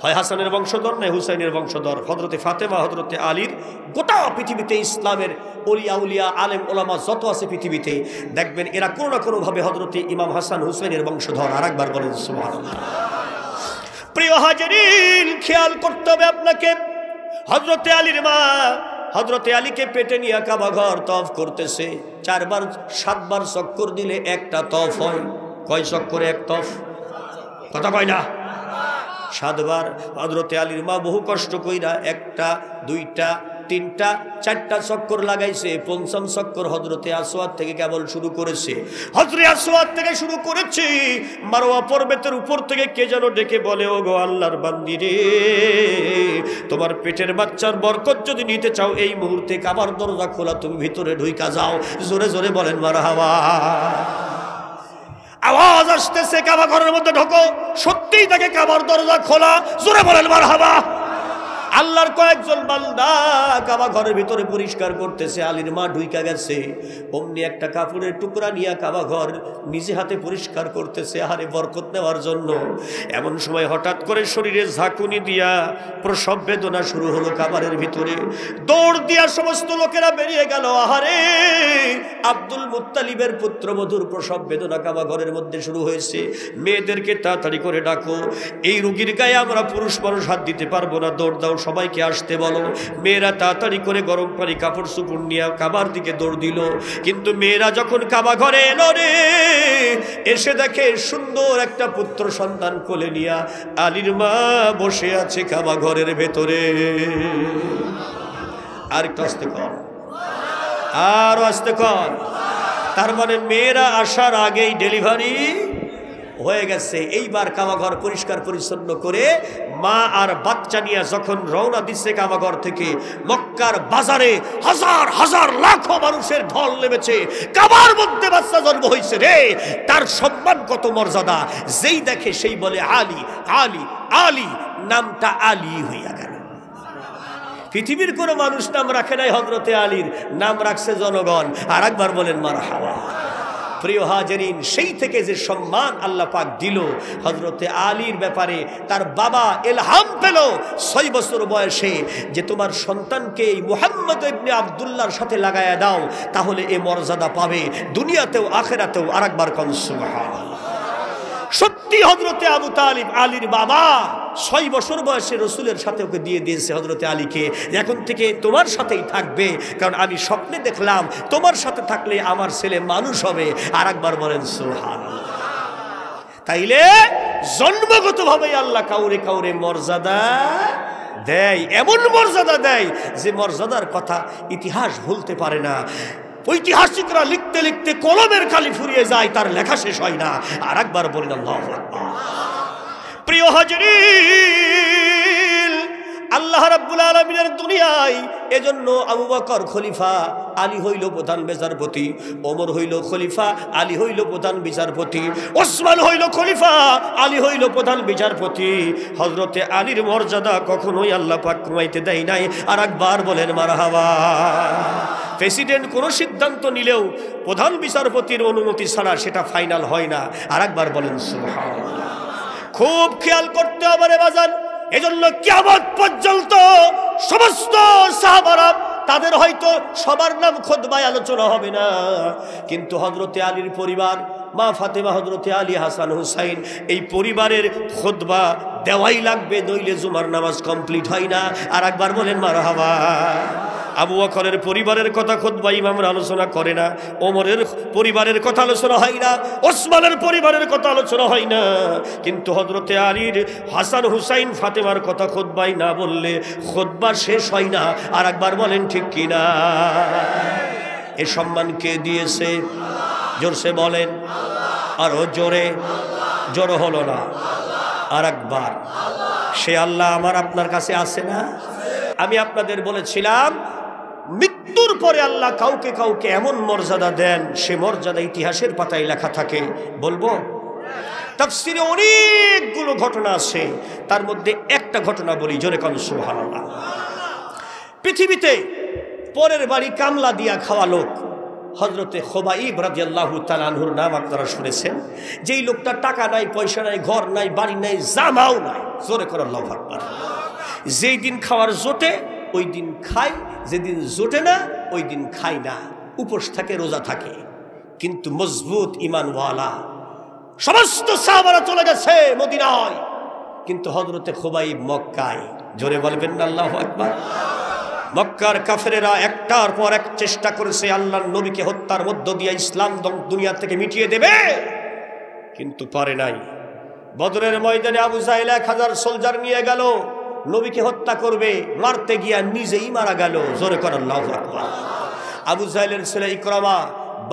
হয় হাসানের বংশধর নয় হুসাইনের বংশধর হজরতে ফাতেমা হজরতে আলীর গোটা পৃথিবীতে ইসলামের অলিয়া উলিয়া আলেম ওলামা যত আছে পৃথিবীতে দেখবেন এরা কোনো না কোনোভাবে হজরতে ইমাম হাসান হুসাইনের বংশধর আর একবার বলেন প্রিয় হাজারিন খেয়াল করতে হবে আপনাকে হজরতে আলীর মা হজরতে আলীকে পেটে নিয়ে ঘর তফ করতেছে চারবার সাতবার চক্কর দিলে একটা তফ হয় কয় চক্করে এক তফ কথা কয় না সাতবার হজরতে আলীর মা বহু কষ্ট কইরা একটা দুইটা তিনটা চারটা চক্কর লাগাইছে পঞ্চম চক্কর হজরতে আসোয়াদ থেকে কেবল শুরু করেছে হজরে আসোয়াদ থেকে শুরু করেছি মারোয়া পর্বতের উপর থেকে কে যেন ডেকে বলে ও গো আল্লাহর বান্দি রে তোমার পেটের বাচ্চার বরকত যদি নিতে চাও এই মুহূর্তে কাবার দরজা খোলা তুমি ভিতরে ঢুইকা যাও জোরে জোরে বলেন মার হাওয়া আওয়াজ আসতেছে কাবা ঘরের মধ্যে ঢোকো সত্যিই তাকে কাবার দরজা খোলা জোরে বলেন মার হাওয়া আল্লাহর কয়েকজন বান্দা কাবা ঘরের ভিতরে পরিষ্কার করতেছে আলীর মা ঢুইকা গেছে অমনি একটা কাপড়ের টুকরা নিয়ে কাবা ঘর নিজে হাতে পরিষ্কার করতেছে আহারে বরকত নেওয়ার জন্য এমন সময় হঠাৎ করে শরীরে ঝাঁকুনি দিয়া প্রসব বেদনা শুরু হলো কাবারের ভিতরে দৌড় দিয়া সমস্ত লোকেরা বেরিয়ে গেল আহারে আব্দুল মুতালিবের মধুর প্রসব বেদনা কাবা ঘরের মধ্যে শুরু হয়েছে মেয়েদেরকে তাড়াতাড়ি করে ডাকো এই রুগীর গায়ে আমরা পুরুষ মানুষ হাত দিতে পারবো না দৌড় দাও সবাইকে আসতে বলো মেয়েরা তাড়াতাড়ি করে গরম পানি কাপড় সুপুর নিয়ে কাবার দিকে দৌড় দিল কিন্তু মেয়েরা যখন কাবা ঘরে এলো রে এসে দেখে সুন্দর একটা পুত্র সন্তান কোলে নিয়া আলীর মা বসে আছে কাবা ঘরের ভেতরে আর একটু আসতে কর আর আসতে কর তার মানে মেয়েরা আসার আগেই ডেলিভারি হয়ে গেছে এইবার কামাঘর পরিষ্কার পরিচ্ছন্ন করে মা আর বাচ্চা নিয়ে যখন রওনা দিচ্ছে কামাঘর থেকে মক্কার বাজারে হাজার হাজার লাখো মানুষের ঢল নেমেছে কাবার মধ্যে বাচ্চা জন্ম হয়েছে রে তার সম্মান কত মর্যাদা যেই দেখে সেই বলে আলী আলী আলী নামটা আলী হইয়া গেল পৃথিবীর কোন মানুষ নাম রাখে নাই হজরতে আলীর নাম রাখছে জনগণ আর একবার বলেন মার হাওয়া প্রিয় হাজারিন সেই থেকে যে সম্মান আল্লাহ পাক দিল হজরতে আলীর ব্যাপারে তার বাবা এলহাম পেল ছয় বছর বয়সে যে তোমার সন্তানকে এই মোহাম্মদ ইবনে আবদুল্লার সাথে লাগায়া দাও তাহলে এ মর্যাদা পাবে দুনিয়াতেও আখেরাতেও আর একবার কনসুমা সত্যি হজরতে আবু তালিব আলীর বাবা ছয় বছর বয়সে রসুলের সাথে ওকে দিয়ে দিয়েছে হজরতে আলীকে এখন থেকে তোমার সাথেই থাকবে কারণ আমি স্বপ্নে দেখলাম তোমার সাথে থাকলে আমার ছেলে মানুষ হবে আর একবার বলেন সোহান তাইলে জন্মগতভাবে আল্লাহ কাউরে কাউরে মর্যাদা দেয় এমন মর্যাদা দেয় যে মর্যাদার কথা ইতিহাস ভুলতে পারে না ঐতিহাসিকরা লিখতে লিখতে কলমের খালি ফুরিয়ে যায় তার লেখা শেষ হয় না আর একবার বললেন প্রিয় হাজরি আল্লাহ রাব্বুল আলমিনের দুনিয়ায় এজন্য আবু বকর খলিফা আলী হইল প্রধান বিচারপতি ওমর হইল খলিফা আলী হইল প্রধান বিচারপতি ওসমান হইল খলিফা আলী হইল প্রধান বিচারপতি হজরতে আলীর মর্যাদা কখনোই আল্লাহ পাক কমাইতে দেয় নাই আর একবার বলেন মারহাবা প্রেসিডেন্ট কোনো সিদ্ধান্ত নিলেও প্রধান বিচারপতির অনুমতি ছাড়া সেটা ফাইনাল হয় না আর একবার বলেন খুব খেয়াল করতে হবে বাজান এজন্য কেমন পর্যন্ত সমস্ত সাহাবারা তাদের হয়তো সবার নাম খোদবায় আলোচনা হবে না কিন্তু হজরতে আলীর পরিবার মা ফাতেমা হজরতে আলী হাসান হুসাইন এই পরিবারের খোদবা দেওয়াই লাগবে নইলে জুমার নামাজ কমপ্লিট হয় না আর একবার বলেন মারা হাবা আবু অখরের পরিবারের কথা খোদবাই ইমামরা আলোচনা করে না ওমরের পরিবারের কথা আলোচনা হয় না ওসমানের পরিবারের কথা আলোচনা হয় না কিন্তু হজরতে আলীর হাসান হুসাইন ফাতেমার কথা খোদবাই না বললে খোদবা শেষ হয় না আর একবার বলেন ঠিক কিনা এ সম্মান কে দিয়েছে জোরসে বলেন আরও জোরে জড়ো হলো না আর একবার সে আল্লাহ আমার আপনার কাছে আছে না আমি আপনাদের বলেছিলাম মৃত্যুর পরে আল্লাহ কাউকে কাউকে এমন মর্যাদা দেন সে মর্যাদা ইতিহাসের পাতায় লেখা থাকে বলবো তাফসিরে অনেকগুলো ঘটনা আছে তার মধ্যে একটা ঘটনা বলি জোরে কন সুহানাল্লাহ পৃথিবীতে পরের বাড়ি কামলা দিয়া খাওয়া লোক হজরতে খোবাইব রাজিয়াল্লাহু তালানহুর নাম আপনারা শুনেছেন যেই লোকটা টাকা নাই পয়সা নাই ঘর নাই বাড়ি নাই জামাও নাই জোরে করার লভ আপনার যেই দিন খাওয়ার জোটে ওই দিন খায় যেদিন জোটে না ওই দিন খায় না উপোস থাকে রোজা থাকে কিন্তু মজবুত ইমানওয়ালা সমস্ত সাহাবারা চলে গেছে মদিনায় কিন্তু হজরতে খোবাই মক্কায় জোরে বলবেন আল্লাহ একবার মক্কার কাফেরেরা একটার পর এক চেষ্টা করেছে আল্লাহর নবীকে হত্যার মধ্য দিয়ে ইসলাম দুনিয়া থেকে মিটিয়ে দেবে কিন্তু পারে নাই বদরের ময়দানে আবু জাহিল এক হাজার সোলজার নিয়ে গেল নবীকে হত্যা করবে মারতে গিয়া নিজেই মারা গেল জোরে করার লাভ আবু জাহেলের ছেলে ইকরামা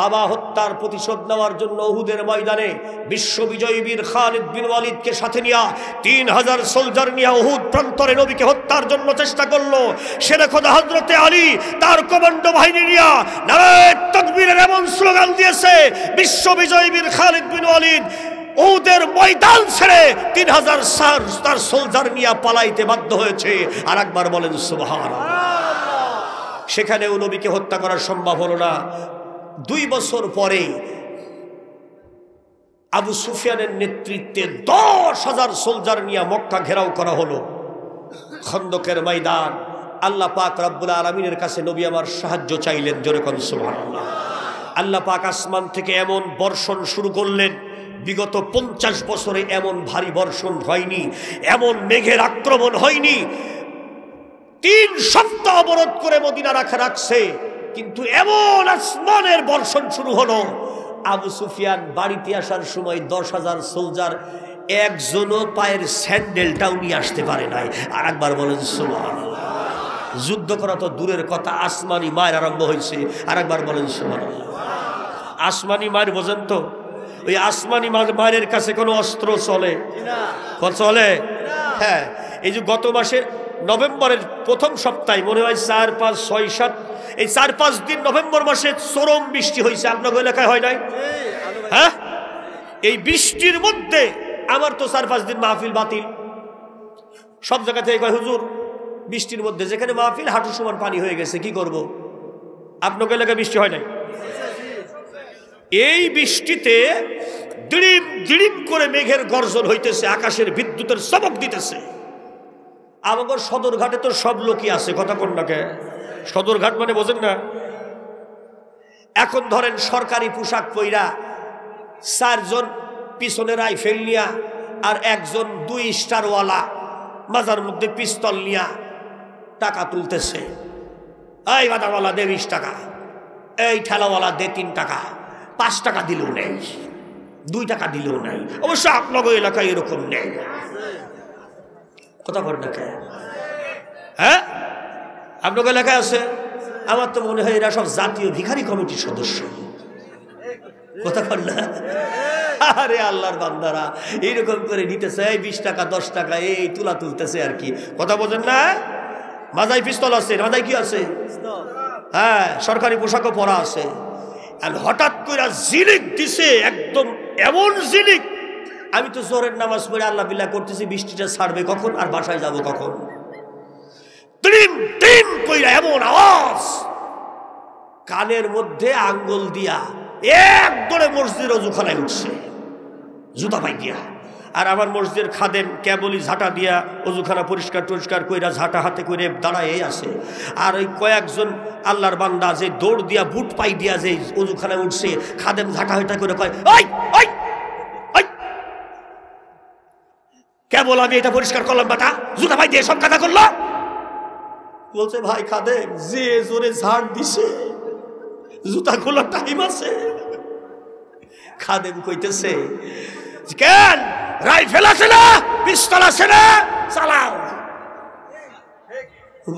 বাবা হত্যার প্রতিশোধ নেওয়ার জন্য ওহুদের ময়দানে বিশ্ববিজয়ী বীর খালিদ বিন ওয়ালিদকে সাথে নিয়ে তিন হাজার সোলজার নিয়ে ওহুদ প্রান্তরে নবীকে হত্যার জন্য চেষ্টা করল সেরে খোদা হজরতে আলী তার কমান্ডো বাহিনী নিয়া নারায় তকবীরের এমন স্লোগান দিয়েছে বিশ্ববিজয়ী বীর খালিদ বিন ওয়ালিদ ওদের ময়দান ছেড়ে তিন হাজার সার তার সোলজার নিয়ে পালাইতে বাধ্য হয়েছে আর একবার বলেন সেখানে সেখানেও নবীকে হত্যা করা সম্ভব হল না দুই বছর পরে আবু সুফিয়ানের নেতৃত্বে দশ হাজার সোলজার নিয়ে মক্কা ঘেরাও করা হলো খন্দকের ময়দান আল্লাহ পাক রব্বুল আলমিনের কাছে নবী আমার সাহায্য চাইলেন জোরে কনসুভান আল্লাহ পাক আসমান থেকে এমন বর্ষণ শুরু করলেন বিগত পঞ্চাশ বছরে এমন ভারী বর্ষণ হয়নি এমন মেঘের আক্রমণ হয়নি তিন সপ্তাহ অবরোধ করে মদিনা রাখা রাখছে কিন্তু এমন আসমানের বর্ষণ শুরু হলো আবু সুফিয়ান বাড়িতে আসার সময় দশ হাজার সৌজার একজনও পায়ের স্যান্ডেল টাউনি আসতে পারে নাই আর একবার বলেন সোমান যুদ্ধ করা তো দূরের কথা আসমানি মায়ের আরম্ভ হয়েছে আর একবার বলেন সোমান আসমানি মায়ের বোঝেন তো ওই আসমানি মায়ের কাছে কোনো অস্ত্র চলে চলে হ্যাঁ এই যে গত মাসের নভেম্বরের প্রথম সপ্তাহে মনে হয় চার পাঁচ ছয় সাত এই চার পাঁচ দিন নভেম্বর মাসে চরম বৃষ্টি হয়েছে আপনার এলাকায় হয় নাই হ্যাঁ এই বৃষ্টির মধ্যে আমার তো চার পাঁচ দিন মাহফিল বাতিল সব জায়গা থেকে কয় হুজুর বৃষ্টির মধ্যে যেখানে মাহফিল হাঁটু সমান পানি হয়ে গেছে কি করব। আপনাকে এলাকায় বৃষ্টি হয় নাই এই বৃষ্টিতে দিড়িম দিড়িম করে মেঘের গর্জন হইতেছে আকাশের বিদ্যুতের চমক দিতেছে আমাগর সদরঘাটে তো সব লোকই আছে কথা কন্যাকে সদরঘাট মানে বোঝেন না এখন ধরেন সরকারি পোশাক পইরা চারজন পিছনে রাইফেল নিয়া আর একজন দুই স্টারওয়ালা মাজার মধ্যে পিস্তল নিয়া টাকা তুলতেছে এই বাদাওয়ালা দে বিশ টাকা এই ঠেলাওয়ালা দে তিন টাকা পাঁচ টাকা দিলেও নেই দুই টাকা দিলেও নেই অবশ্য আপনার এলাকায় এরকম নেই কথা বলেন হ্যাঁ আপনার এলাকায় আছে আমার তো মনে হয় এরা সব জাতীয় ভিখারি কমিটির সদস্য কথা বল না আরে আল্লাহর বান্দারা এইরকম করে নিতেছে এই বিশ টাকা দশ টাকা এই তুলা তুলতেছে আর কি কথা বলছেন না মাজাই পিস্তল আছে মাজাই কি আছে হ্যাঁ সরকারি পোশাকও পরা আছে আর হঠাৎ করে জিলিক দিছে একদম এমন জিলিক আমি তো জোরের নামাজ পড়ে আল্লাহ বিল্লা করতেছি বৃষ্টিটা ছাড়বে কখন আর বাসায় যাব কখন ত্রিম ত্রিম কইরা এমন আওয়াজ কানের মধ্যে আঙ্গুল দিয়া একদরে মসজিদের জুখানায় উঠছে জুতা পাই গিয়া আর আমার মসজিদের খাদেন কেবলই ঝাঁটা দিয়া অজুখানা পরিষ্কার টরিষ্কার কইরা ঝাঁটা হাতে করে দাঁড়ায় আছে আর ওই কয়েকজন আল্লাহর বান্দা যে দৌড় দিয়া বুট পাই দিয়া যে অজুখানায় উঠছে খাদেন ঝাঁটা হইটা করে কয় ওই ওই কেবল আমি এটা পরিষ্কার করলাম বাটা জুতা ভাই দিয়ে সব কথা করলো বলছে ভাই খাদে যে জোরে ঝাড় দিছে জুতা খোলার টাইম আছে খাদেম কইতেছে কেন রাইফেল আছে না পিস্তল আছে না চালাও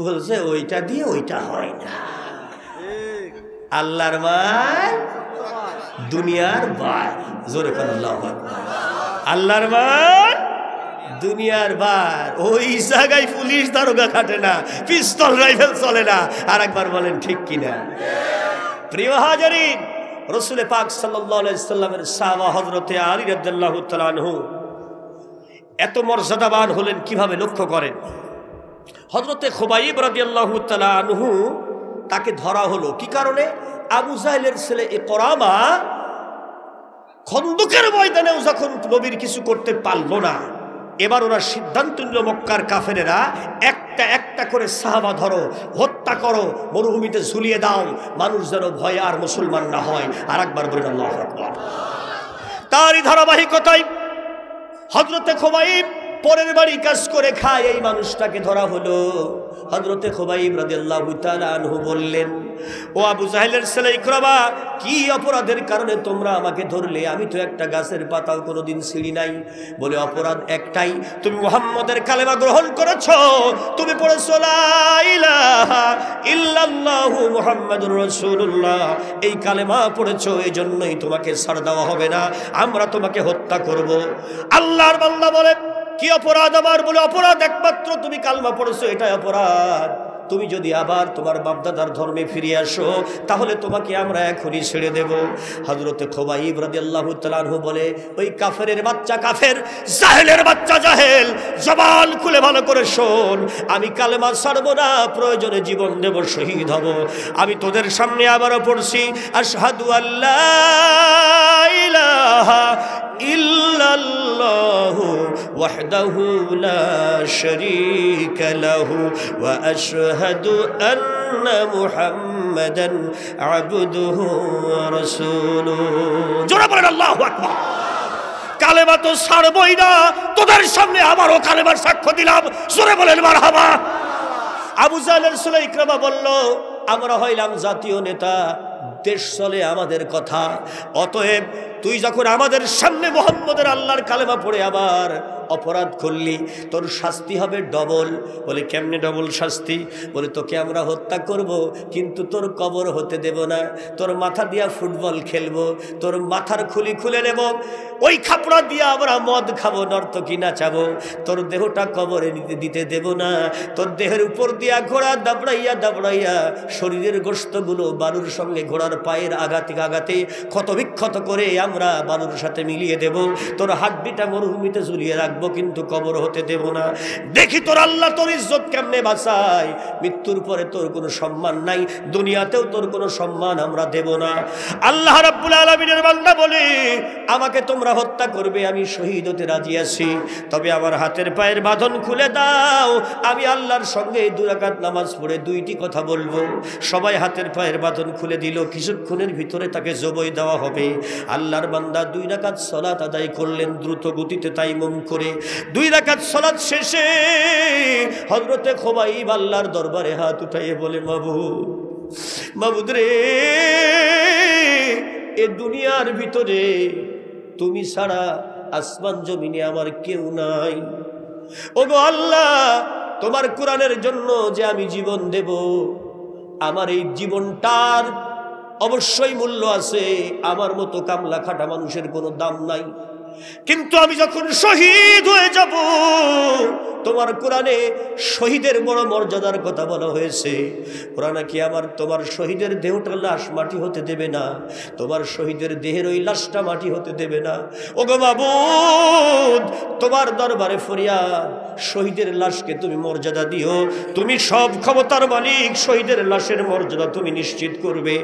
বলছে ওইটা দিয়ে ওইটা হয় না আল্লাহর ভাই দুনিয়ার ভাই জোরে আল্লাহর ভাই দুনিয়ার বার ওই জায়গায় পুলিশ দারোগা খাটে না পিস্তল রাইফেল চলে না আর একবার বলেন ঠিক কিনা প্রিয় হাজারিন রসুলে পাক সাল্লাহ সাল্লামের সাহবা হজরতে আলী রাহু তালু এত মর্যাদাবান হলেন কিভাবে লক্ষ্য করেন হজরতে খোবাইব রাজিয়াল্লাহু তালাহু তাকে ধরা হলো কি কারণে আবু জাহেলের ছেলে এ করামা খন্দকের ময়দানেও যখন নবীর কিছু করতে পারল না এবার ওরা সিদ্ধান্ত নিল মক্কার কাফেরেরা একটা একটা করে সাহাবা ধরো হত্যা করো মরুভূমিতে ঝুলিয়ে দাও মানুষ যেন ভয় আর মুসলমান না হয় আর একবার বলেন আল্লাহ তারই ধারাবাহিকতায় হজরতে খোবাইব পরের বাড়ি কাজ করে খায় এই মানুষটাকে ধরা হলো হজরতে খোবাইব রাজিয়াল্লাহ বললেন ও আবু জাহেলের ছেলে ইকরবা কি অপরাধের কারণে তোমরা আমাকে ধরলে আমি তো একটা গাছের পাতাও কোনোদিন সিঁড়ি নাই বলে অপরাধ একটাই তুমি মোহাম্মদের কালেমা গ্রহণ করেছ তুমি ইল্লাল্লাহু এই কালেমা পড়েছ এই জন্যই তোমাকে সার দেওয়া হবে না আমরা তোমাকে হত্যা করব আল্লাহর বাল্লা বলে কি অপরাধ আমার বলে অপরাধ একমাত্র তুমি কালমা পড়েছো এটাই অপরাধ তুমি যদি আবার তোমার বাপদাদার ধর্মে ফিরে আসো তাহলে তোমাকে আমরা এখনই ছেড়ে দেব হজরতে খোবাই আল্লাহ তালু বলে ওই কাফের বাচ্চা কাফের জাহেলের বাচ্চা জাহেল জবান খুলে ভালো করে শোন আমি কালেমা ছাড়ব না প্রয়োজনে জীবন দেব শহীদ হব আমি তোদের সামনে আবারও পড়ছি আশহাদু আল্লাহ ইহু ইল্লাল্লাহ ওয়াহদাহু লা শারীকা লাহু ওয়া واشهد ان محمدا عبده ورسوله জোরে বলেন আল্লাহু আকবার কালেমা তো ছাড়বই না তোদের সামনে আবারও কালেমার সাক্ষ্য দিলাম জোরে বলেন মারহাবা আবু জাহেলের সুলাইকরামা বলল আমরা হইলাম জাতীয় নেতা দেশ চলে আমাদের কথা অতএব তুই যখন আমাদের সামনে মোহাম্মদের আল্লাহর কালেমা পড়ে আবার অপরাধ করলি তোর শাস্তি হবে ডবল বলে কেমনে ডবল শাস্তি বলে তোকে আমরা হত্যা করব কিন্তু তোর কবর হতে দেব না তোর মাথা দিয়া ফুটবল খেলব তোর মাথার খুলি খুলে নেব ওই খাপড়া দিয়া আমরা মদ খাবো নর্তকি নাচাবো তোর দেহটা কবরে নিতে দিতে দেব না তোর দেহের উপর দিয়া ঘোড়া দাবড়াইয়া দাবড়াইয়া শরীরের গোস্তগুলো বালুর সঙ্গে ঘোড়ার পায়ের আঘাতে আঘাতে ক্ষতবিক্ষত করে আমরা বালুর সাথে মিলিয়ে দেব তোর হাড্ডিটা মরুভূমিতে ঝুলিয়ে রাখ রাখবো কিন্তু কবর হতে দেব না দেখি তোর আল্লাহ তোর ইজ্জত কেমনে বাঁচায় মৃত্যুর পরে তোর কোনো সম্মান নাই দুনিয়াতেও তোর কোনো সম্মান আমরা দেব না আল্লাহ রাব্বুল আলমিনের বান্দা বলি আমাকে তোমরা হত্যা করবে আমি শহীদ হতে রাজি আছি তবে আমার হাতের পায়ের বাঁধন খুলে দাও আমি আল্লাহর সঙ্গে দুরাকাত নামাজ পড়ে দুইটি কথা বলবো সবাই হাতের পায়ের বাঁধন খুলে দিল কিছুক্ষণের ভিতরে তাকে জবই দেওয়া হবে আল্লাহর বান্দা দুই রাকাত সলাত আদায় করলেন দ্রুত গতিতে তাই মন করে করে দুই রাখাত সলাদ শেষে হজরতে খোবাই বাল্লার দরবারে হাত উঠাইয়ে বলে বাবু বাবুদ রে এ দুনিয়ার ভিতরে তুমি ছাড়া আসমান জমিনে আমার কেউ নাই গো আল্লাহ তোমার কোরআনের জন্য যে আমি জীবন দেব আমার এই জীবনটার অবশ্যই মূল্য আছে আমার মতো কামলা খাটা মানুষের কোনো দাম নাই কিন্তু আমি যখন শহীদ হয়ে যাব তোমার কোরআনে শহীদের বড় মর্যাদার কথা বলা হয়েছে কোরআন কি আমার তোমার শহীদের দেহটা লাশ মাটি হতে দেবে না তোমার শহীদের দেহের ওই লাশটা মাটি হতে দেবে না ওগো বাবুদ তোমার দরবারে ফরিয়া শহীদের লাশকে তুমি মর্যাদা দিও তুমি সব ক্ষমতার মালিক শহীদের লাশের মর্যাদা তুমি নিশ্চিত করবে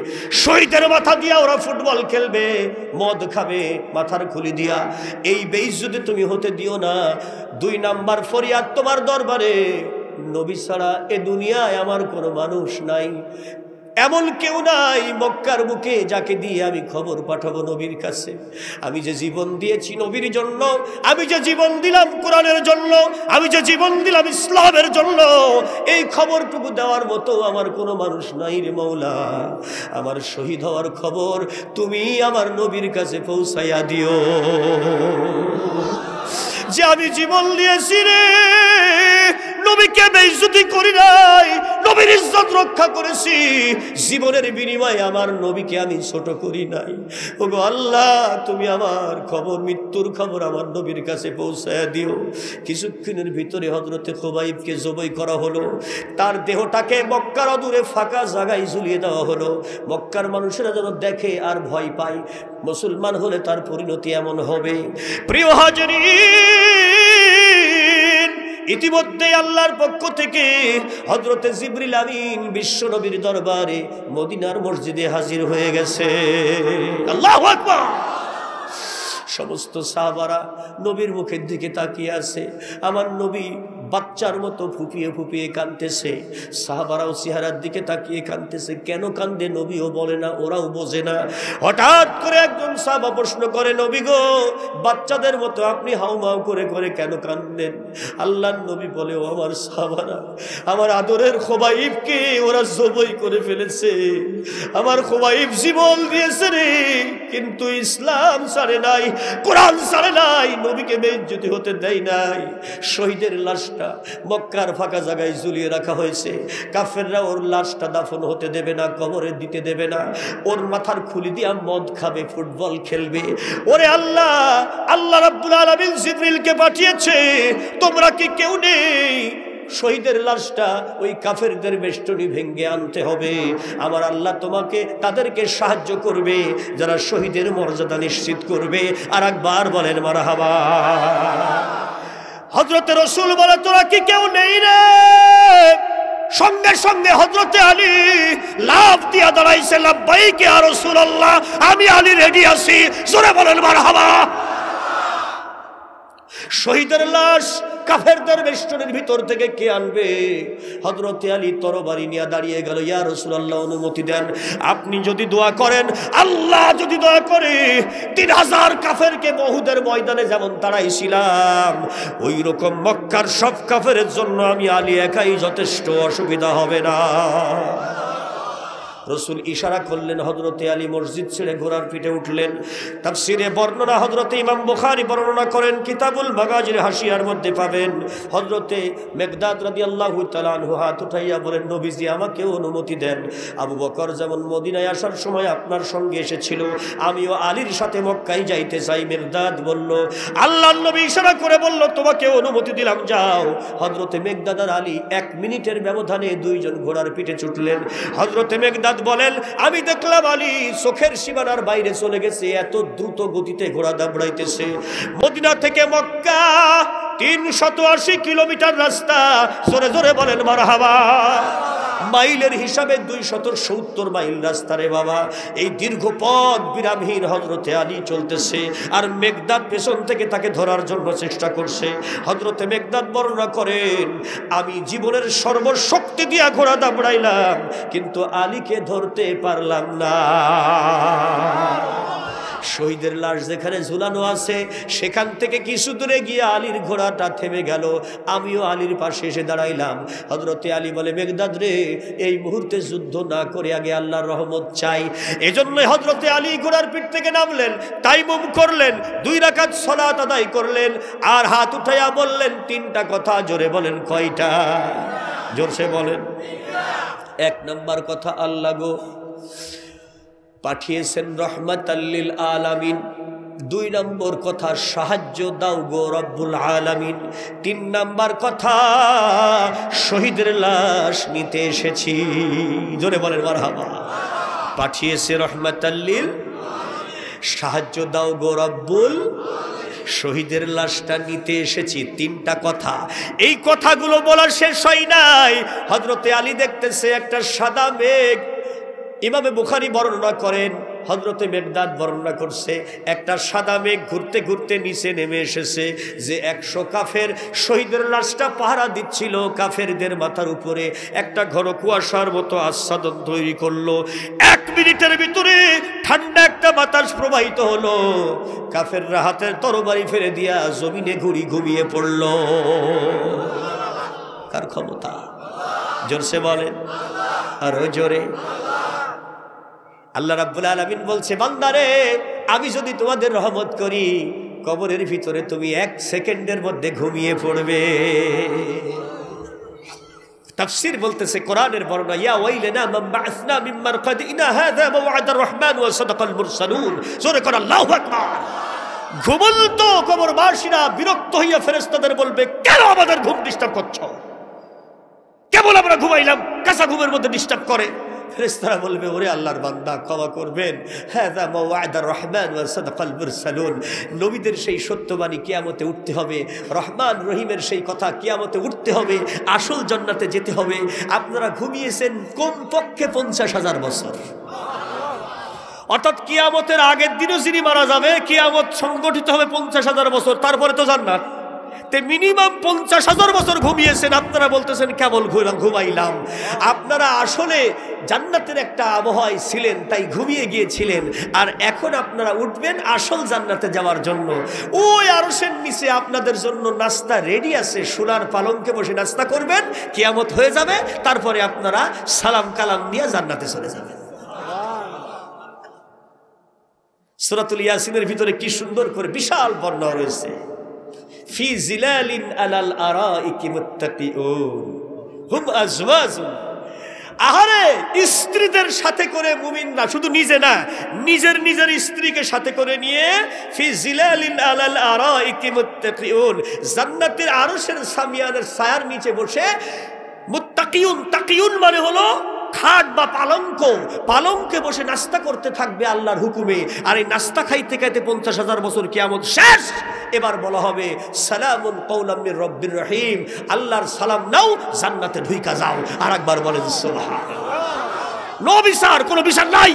শহীদের মাথা দিয়া ওরা ফুটবল খেলবে মদ খাবে মাথার খুলি দিয়া এই বেইজ যদি তুমি হতে দিও না দুই নাম্বার ফরিয়াদ তোমার দরবারে নবী ছাড়া এ দুনিয়ায় আমার কোনো মানুষ নাই এমন কেউ নাই মক্কার বুকে যাকে দিয়ে আমি খবর পাঠাবো নবীর কাছে আমি যে জীবন দিয়েছি নবীর জন্য আমি যে জীবন দিলাম কোরআনের জন্য আমি যে জীবন দিলাম ইসলামের জন্য এই খবরটুকু দেওয়ার মতো আমার কোনো মানুষ নাই রে মৌলা আমার শহীদ হওয়ার খবর তুমি আমার নবীর কাছে পৌঁছাইয়া দিও যে আমি জীবন দিয়েছি রে নবীকে বেইজ্জতি করি নাই নবীর ইজ্জত রক্ষা করেছি জীবনের বিনিময়ে আমার নবীকে আমি ছোট করি নাই ওগো আল্লাহ তুমি আমার খবর মৃত্যুর খবর আমার নবীর কাছে পৌঁছায় দিও কিছুক্ষণের ভিতরে হজরতে খোবাইবকে জবই করা হলো তার দেহটাকে মক্কার অদূরে ফাঁকা জায়গায় ঝুলিয়ে দেওয়া হলো মক্কার মানুষেরা যেন দেখে আর ভয় পায় মুসলমান হলে তার পরিণতি এমন হবে প্রিয় হাজরী ইতিমধ্যে আল্লাহর পক্ষ থেকে হজরতে জিবরিল আমিন বিশ্ব নবীর দরবারে মদিনার মসজিদে হাজির হয়ে গেছে আল্লাহ সমস্ত সাহাবারা নবীর মুখের দিকে তাকিয়ে আছে আমার নবী বাচ্চার মতো ফুপিয়ে ফুপিয়ে কাঁদতেছে সাহাবারাও চেহারার দিকে তাকিয়ে কাঁদতেছে কেন কান্দে নবীও বলে না ওরাও বোঝে না হঠাৎ করে একজন সাহাবা প্রশ্ন করে নবী গো বাচ্চাদের মতো আপনি হাউমাউ করে করে কেন কান্দেন আল্লাহ নবী বলে ও আমার সাহাবারা আমার আদরের খোবাইবকে ওরা জবই করে ফেলেছে আমার খোবাইব জীবন দিয়েছে রে কিন্তু ইসলাম সারে নাই কোরআন সারে নাই নবীকে বেজ্জতি হতে দেয় নাই শহীদের লাশ লাশটা মক্কার ফাঁকা জায়গায় ঝুলিয়ে রাখা হয়েছে কাফেররা ওর লাশটা দাফন হতে দেবে না কবরে দিতে দেবে না ওর মাথার খুলি দিয়া মদ খাবে ফুটবল খেলবে ওরে আল্লাহ আল্লাহ রাব্বুল আলমিন জিবরিলকে পাঠিয়েছে তোমরা কি কেউ নেই শহীদের লাশটা ওই কাফেরদের বেষ্টনি ভেঙ্গে আনতে হবে আমার আল্লাহ তোমাকে তাদেরকে সাহায্য করবে যারা শহীদের মর্যাদা নিশ্চিত করবে আর একবার বলেন মারাহাবা হজরতে রসুল বলে তোরা কি কেউ নেই রে সঙ্গে সঙ্গে হজরতে আলী লাভ দিয়া দাঁড়াইছে লাভ বাইকে আর রসুল আল্লাহ আমি আলী রেডি আছি জোরে বলেন মার হাবা শহীদের লাশ কাফেরদের বেষ্টনের ভিতর থেকে কে আনবে হজরতে আলী তরবারি নিয়ে দাঁড়িয়ে গেল ইয়া রসুল্লাহ অনুমতি দেন আপনি যদি দোয়া করেন আল্লাহ যদি দোয়া করে তিন হাজার কাফেরকে বহুদের ময়দানে যেমন ছিলাম ওই রকম মক্কার সব কাফের জন্য আমি আলী একাই যথেষ্ট অসুবিধা হবে না রসুল ইশারা করলেন হজরতে আলী মসজিদ ছেড়ে ঘোড়ার পিঠে উঠলেন তার সিরে বর্ণনা হজরতে ইমাম বুখারি বর্ণনা করেন কিতাবুল বাগাজির হাসিয়ার মধ্যে পাবেন হজরতে মেঘদাদ রাদি আল্লাহ তালানহু হাত উঠাইয়া বলেন নবীজি আমাকে অনুমতি দেন আবু বকর যেমন মদিনায় আসার সময় আপনার সঙ্গে এসেছিল আমিও আলীর সাথে মক্কাই যাইতে চাই মেঘদাদ বলল আল্লাহ নবী ইশারা করে বলল তোমাকে অনুমতি দিলাম যাও হজরতে মেঘদাদার আলী এক মিনিটের ব্যবধানে দুইজন ঘোড়ার পিঠে ছুটলেন হজরতে মেঘদাদ বলেন আমি দেখলাম আলী চোখের সীমানার বাইরে চলে গেছে এত দ্রুত গতিতে ঘোড়া দাবড়াইতেছে মদিনা থেকে মক্কা তিনশত আশি কিলোমিটার রাস্তা জোরে জোরে বলেন মারহাবা মাইলের হিসাবে দুই শত সত্তর মাইল রাস্তা রে বাবা এই দীর্ঘ পথ বিরামহীন হজরতে আলী চলতেছে আর মেঘদাদ পেছন থেকে তাকে ধরার জন্য চেষ্টা করছে হজরতে মেঘদাদ বর্ণনা করেন আমি জীবনের সর্বশক্তি দিয়া ঘোড়া দাবড়াইলাম কিন্তু আলীকে ধরতে পারলাম না শহীদের লাশ যেখানে ঝুলানো আছে সেখান থেকে কিছু দূরে গিয়ে আলীর ঘোড়াটা থেমে গেল আমিও আলীর পাশে এসে দাঁড়াইলাম হজরতে আলী বলে মেঘদাদ রে এই মুহূর্তে যুদ্ধ না করে আগে আল্লাহর রহমত চাই এজন্য হজরতে আলী ঘোড়ার পিঠ থেকে নামলেন তাই মুম করলেন দুই রাখাত সলাত আদায় করলেন আর হাত উঠাইয়া বললেন তিনটা কথা জোরে বলেন কয়টা জোরসে বলেন এক নম্বর কথা আল্লাহ গো পাঠিয়েছেন রহমত আল্লিল আলামিন দুই নম্বর কথা সাহায্য দাও গো রব্বুল আলামিন তিন নম্বর কথা শহীদের লাশ নিতে এসেছি জোরে বলেন মারহাবা পাঠিয়েছে রহমত আল্লিল সাহায্য দাও গো রব্বুল শহীদের লাশটা নিতে এসেছি তিনটা কথা এই কথাগুলো বলার শেষ হয় নাই হজরতে আলী দেখতেছে একটা সাদা মেঘ এভাবে বুখারি বর্ণনা করেন হজরতে মেঘদাদ বর্ণনা করছে একটা সাদা মেঘ ঘুরতে ঘুরতে নিচে নেমে এসেছে যে একশো কাফের শহীদের লাশটা পাহারা দিচ্ছিল কাফেরদের মাথার উপরে একটা ঘন কুয়াশার মতো আস্বাদন তৈরি করলো এক মিনিটের ভিতরে ঠান্ডা একটা বাতাস প্রবাহিত হলো কাফেররা হাতের তরবারি ফেলে দিয়া জমিনে ঘুরি ঘুমিয়ে পড়ল কার ক্ষমতা জোরসে বলেন আরো জোরে আল্লাহ রাব্বুল আলমিন বলছে বান্দারে আমি যদি তোমাদের রহমত করি কবরের ভিতরে তুমি এক সেকেন্ডের মধ্যে ঘুমিয়ে পড়বে তাফসির বলতেছে কোরআনের বর্ণনা ইয়া ওয়াইলানা মাম্মা আসনা মিন মারকাদিনা হাযা মাওআদার রহমান ওয়া সাদাকাল মুরসালুন জোরে করে আল্লাহু আকবার ঘুমন্ত বিরক্ত হইয়া ফেরেশতাদের বলবে কেন আমাদের ঘুম ডিস্টার্ব করছ কেবল আমরা ঘুমাইলাম কাঁচা ঘুমের মধ্যে ডিস্টার্ব করে ফেরেস্তারা বলবে ওরে আল্লাহর বান্দা ক্ষমা করবেন হ্যাঁ রহমান সালুন নবীদের সেই সত্যবাণী কিয়ামতে উঠতে হবে রহমান রহিমের সেই কথা কিয়ামতে উঠতে হবে আসল জন্নাতে যেতে হবে আপনারা ঘুমিয়েছেন কোন পক্ষে পঞ্চাশ হাজার বছর অর্থাৎ কিয়ামতের আগের দিনও যিনি মারা যাবে কিয়ামত সংগঠিত হবে পঞ্চাশ হাজার বছর তারপরে তো জান্নাত তে মিনিমাম পঞ্চাশ হাজার বছর ঘুমিয়েছেন আপনারা বলতেছেন কেবল ঘুমাইলাম আপনারা আসলে জান্নাতের একটা আবহাওয়ায় ছিলেন তাই ঘুমিয়ে গিয়েছিলেন আর এখন আপনারা উঠবেন আসল জান্নাতে যাওয়ার জন্য ওই আরসের নিচে আপনাদের জন্য নাস্তা রেডি আছে সোনার পালঙ্কে বসে নাস্তা করবেন কেয়ামত হয়ে যাবে তারপরে আপনারা সালাম কালাম নিয়ে জান্নাতে চলে যাবেন সুরাতুল ইয়াসিনের ভিতরে কি সুন্দর করে বিশাল বর্ণনা রয়েছে ফি জিলালিন আলাল আরা ইকিমুত্তাকি হুম আজওয়াজুন আহারে স্ত্রীদের সাথে করে মুমিনরা শুধু নিজে না নিজের নিজের স্ত্রীকে সাথে করে নিয়ে আলাল জান্নাতের আরশের সামিয়ানের সায়ার নিচে বসে মুত্তাকিউন তাকিউন মানে হলো খাট বা পালঙ্ক পালঙ্কে বসে নাস্তা করতে থাকবে আল্লাহর হুকুমে আর এই নাস্তা খাইতে খাইতে পঞ্চাশ হাজার বছর কেমন শেষ এবার বলা হবে সালামুল কৌলাম রব্বির রহিম আল্লাহর সালাম নাও জান্নাতে ঢুইকা যাও আর একবার বলে সোহা বিচার কোনো বিচার নাই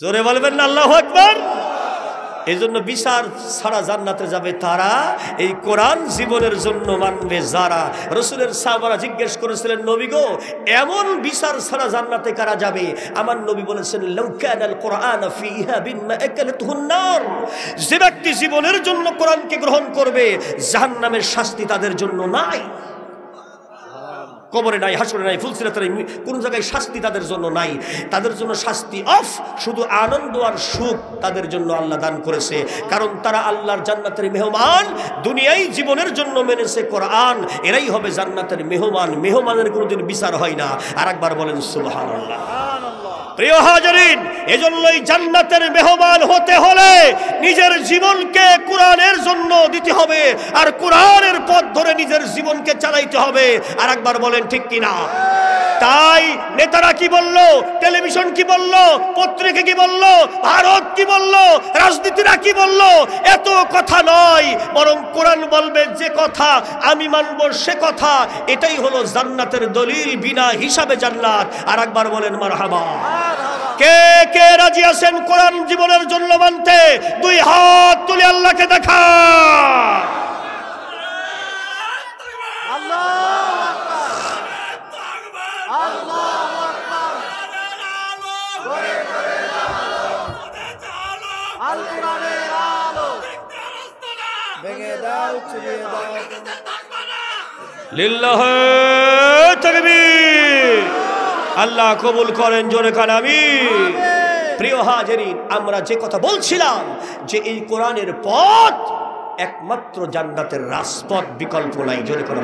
জোরে বলবেন না আল্লাহ একবার এজন্য বিচার ছাড়া জান্নাতে যাবে তারা এই কোরআন জীবনের জন্য মানবে যারা রসুলের সাহবারা জিজ্ঞেস করেছিলেন নবী গো এমন বিচার ছাড়া জান্নাতে কারা যাবে আমার নবী বলেছেন কোরআন যে ব্যক্তি জীবনের জন্য কোরআনকে গ্রহণ করবে জাহান্নামের শাস্তি তাদের জন্য নাই কবরে নাই হাসরে নাই ফুলসিরাতে নাই কোনো জায়গায় শাস্তি তাদের জন্য নাই তাদের জন্য শাস্তি অফ শুধু আনন্দ আর সুখ তাদের জন্য আল্লাহ দান করেছে কারণ তারা আল্লাহর জান্নাতের মেহমান দুনিয়ায় জীবনের জন্য মেনেছে কোরআন এরাই হবে জান্নাতের মেহমান মেহমানের কোনোদিন বিচার হয় না আর একবার বলেন সুবাহ আল্লাহ প্রিয় হাজরিন এজন্যই জান্নাতের মেহমান হতে হলে নিজের জীবনকে কোরআনের জন্য দিতে হবে আর কোরআনের পথ ধরে নিজের জীবনকে চালাইতে হবে আর একবার বলেন ঠিক কিনা তাই নেতারা কি বলল টেলিভিশন কি বলল পত্রিকা কি বলল ভারত কি বলল রাজনীতিরা কি বলল এত কথা নয় বরং কোরআন বলবে যে কথা আমি মানব সে কথা এটাই হলো জান্নাতের দলিল বিনা হিসাবে জান্নাত আর একবার বলেন মার হাবা কে কে রাজি আছেন কোরআন জীবনের জন্য মানতে দুই হাত তুলে আল্লাহকে দেখা লিল্লাহ আল্লাহ কবুল করেন জোরে কান আমি প্রিয় হাজেরিন আমরা যে কথা বলছিলাম যে এই কোরআনের পথ একমাত্র জান্নাতের রাজপথ বিকল্প নাই জোরে করে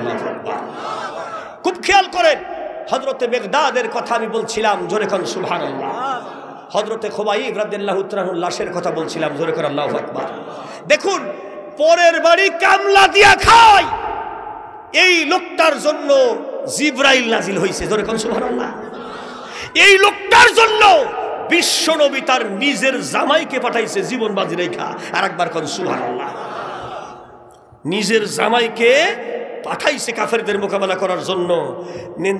খুব খেয়াল করেন হজরতে বেগদাদের কথা আমি বলছিলাম জোরে খান সুভান হজরতে খোবাই ইবরাদ্দাহ উত্তরাহুল লাশের কথা বলছিলাম জোরে খান আল্লাহ দেখুন পরের বাড়ি কামলা দিয়া খায় এই লোকটার জন্য জিব্রাইল নাজিল হয়েছে ধরে কোন সুবহানাল্লাহ এই লোকটার জন্য বিশ্বনবী তার নিজের জামাইকে পাঠাইছে জীবন বাজি রেখা আর একবার কোন সুবহানাল্লাহ নিজের জামাইকে পাঠাইছে কাফেরদের মোকাবেলা করার জন্য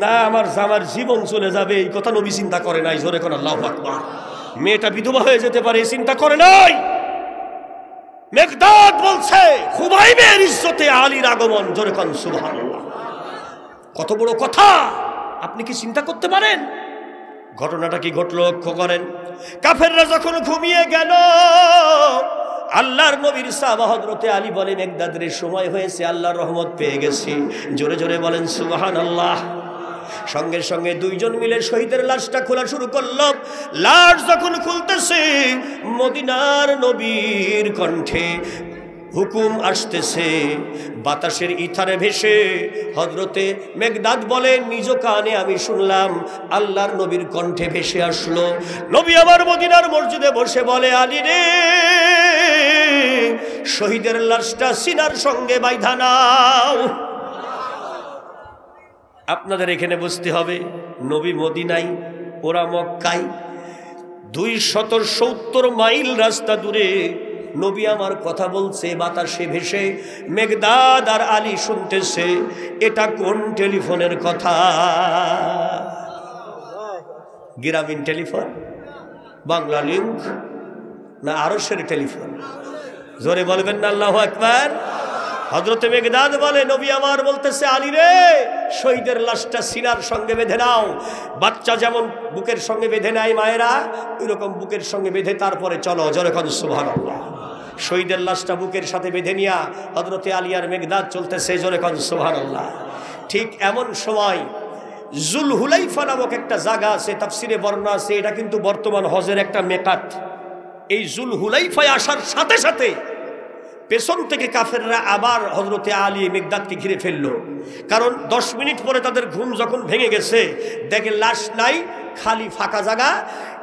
না আমার জামার জীবন চলে যাবে এই কথা নবী চিন্তা করে নাই জোরে কোন আল্লাহ আকবার মেয়েটা বিধবা হয়ে যেতে পারে চিন্তা করে নাই মেঘদাদ বলছে খুবাইবের ইজ্জতে আলীর আগমন জোরে কন সুবহানাল্লাহ কত বড় কথা আপনি কি চিন্তা করতে পারেন ঘটনাটা কি ঘটল লক্ষ্য করেন কাফেররা যখন ঘুমিয়ে গেল আল্লাহর নবীর সাহাবা আলী বলেন একদাদের সময় হয়েছে আল্লাহর রহমত পেয়ে গেছি জোরে জোরে বলেন সুবহানাল্লাহ আল্লাহ সঙ্গে সঙ্গে দুইজন মিলে শহীদের লাশটা খোলা শুরু করল লাশ যখন খুলতেছে মদিনার নবীর কণ্ঠে হুকুম আসতেছে বাতাসের ইথারে ভেসে হজরতে মেঘদাদ বলে নিজ কানে আমি শুনলাম আল্লাহর নবীর কণ্ঠে ভেসে আসলো নবী আবার মদিনার মসজিদে বসে বলে আলী রে শহীদের লাশটা সিনার সঙ্গে বাইধানাও আপনাদের এখানে বুঝতে হবে নবী মদিনাই ওরা মক্কাই দুই শত সত্তর মাইল রাস্তা দূরে নবী আমার কথা বলছে বাতাসে ভেসে মেঘদাদ আর আলী শুনতেছে এটা কোন টেলিফোনের কথা গ্রামীণ টেলিফোন বাংলা লিঙ্ক না আরসের টেলিফোন জোরে বলবেন না আল্লাহ একবার হজরতে মেঘদাদ বলে নবী আমার বলতেছে আলী রে শহীদের লাশটা সিনার সঙ্গে বেঁধে নাও বাচ্চা যেমন বুকের সঙ্গে বেঁধে নেয় মায়েরা ওইরকম বুকের সঙ্গে বেঁধে তারপরে চলো এখন সুভান শহীদের লাশটা বুকের সাথে বেঁধে নিয়া হজরতে আলিয়ার মেঘদাদ চলতেছে এখন সুভান ঠিক এমন সময় জুল হুলাইফা নামক একটা জায়গা আছে তাফসিরে বর্ণনা আছে এটা কিন্তু বর্তমান হজের একটা মেকাত এই জুল হুলাইফায় আসার সাথে সাথে পেছন থেকে কাফেররা আবার হজরতে আলী মেঘদাদকে ঘিরে ফেললো কারণ দশ মিনিট পরে তাদের ঘুম যখন ভেঙে গেছে দেখে লাশ নাই খালি ফাঁকা জাগা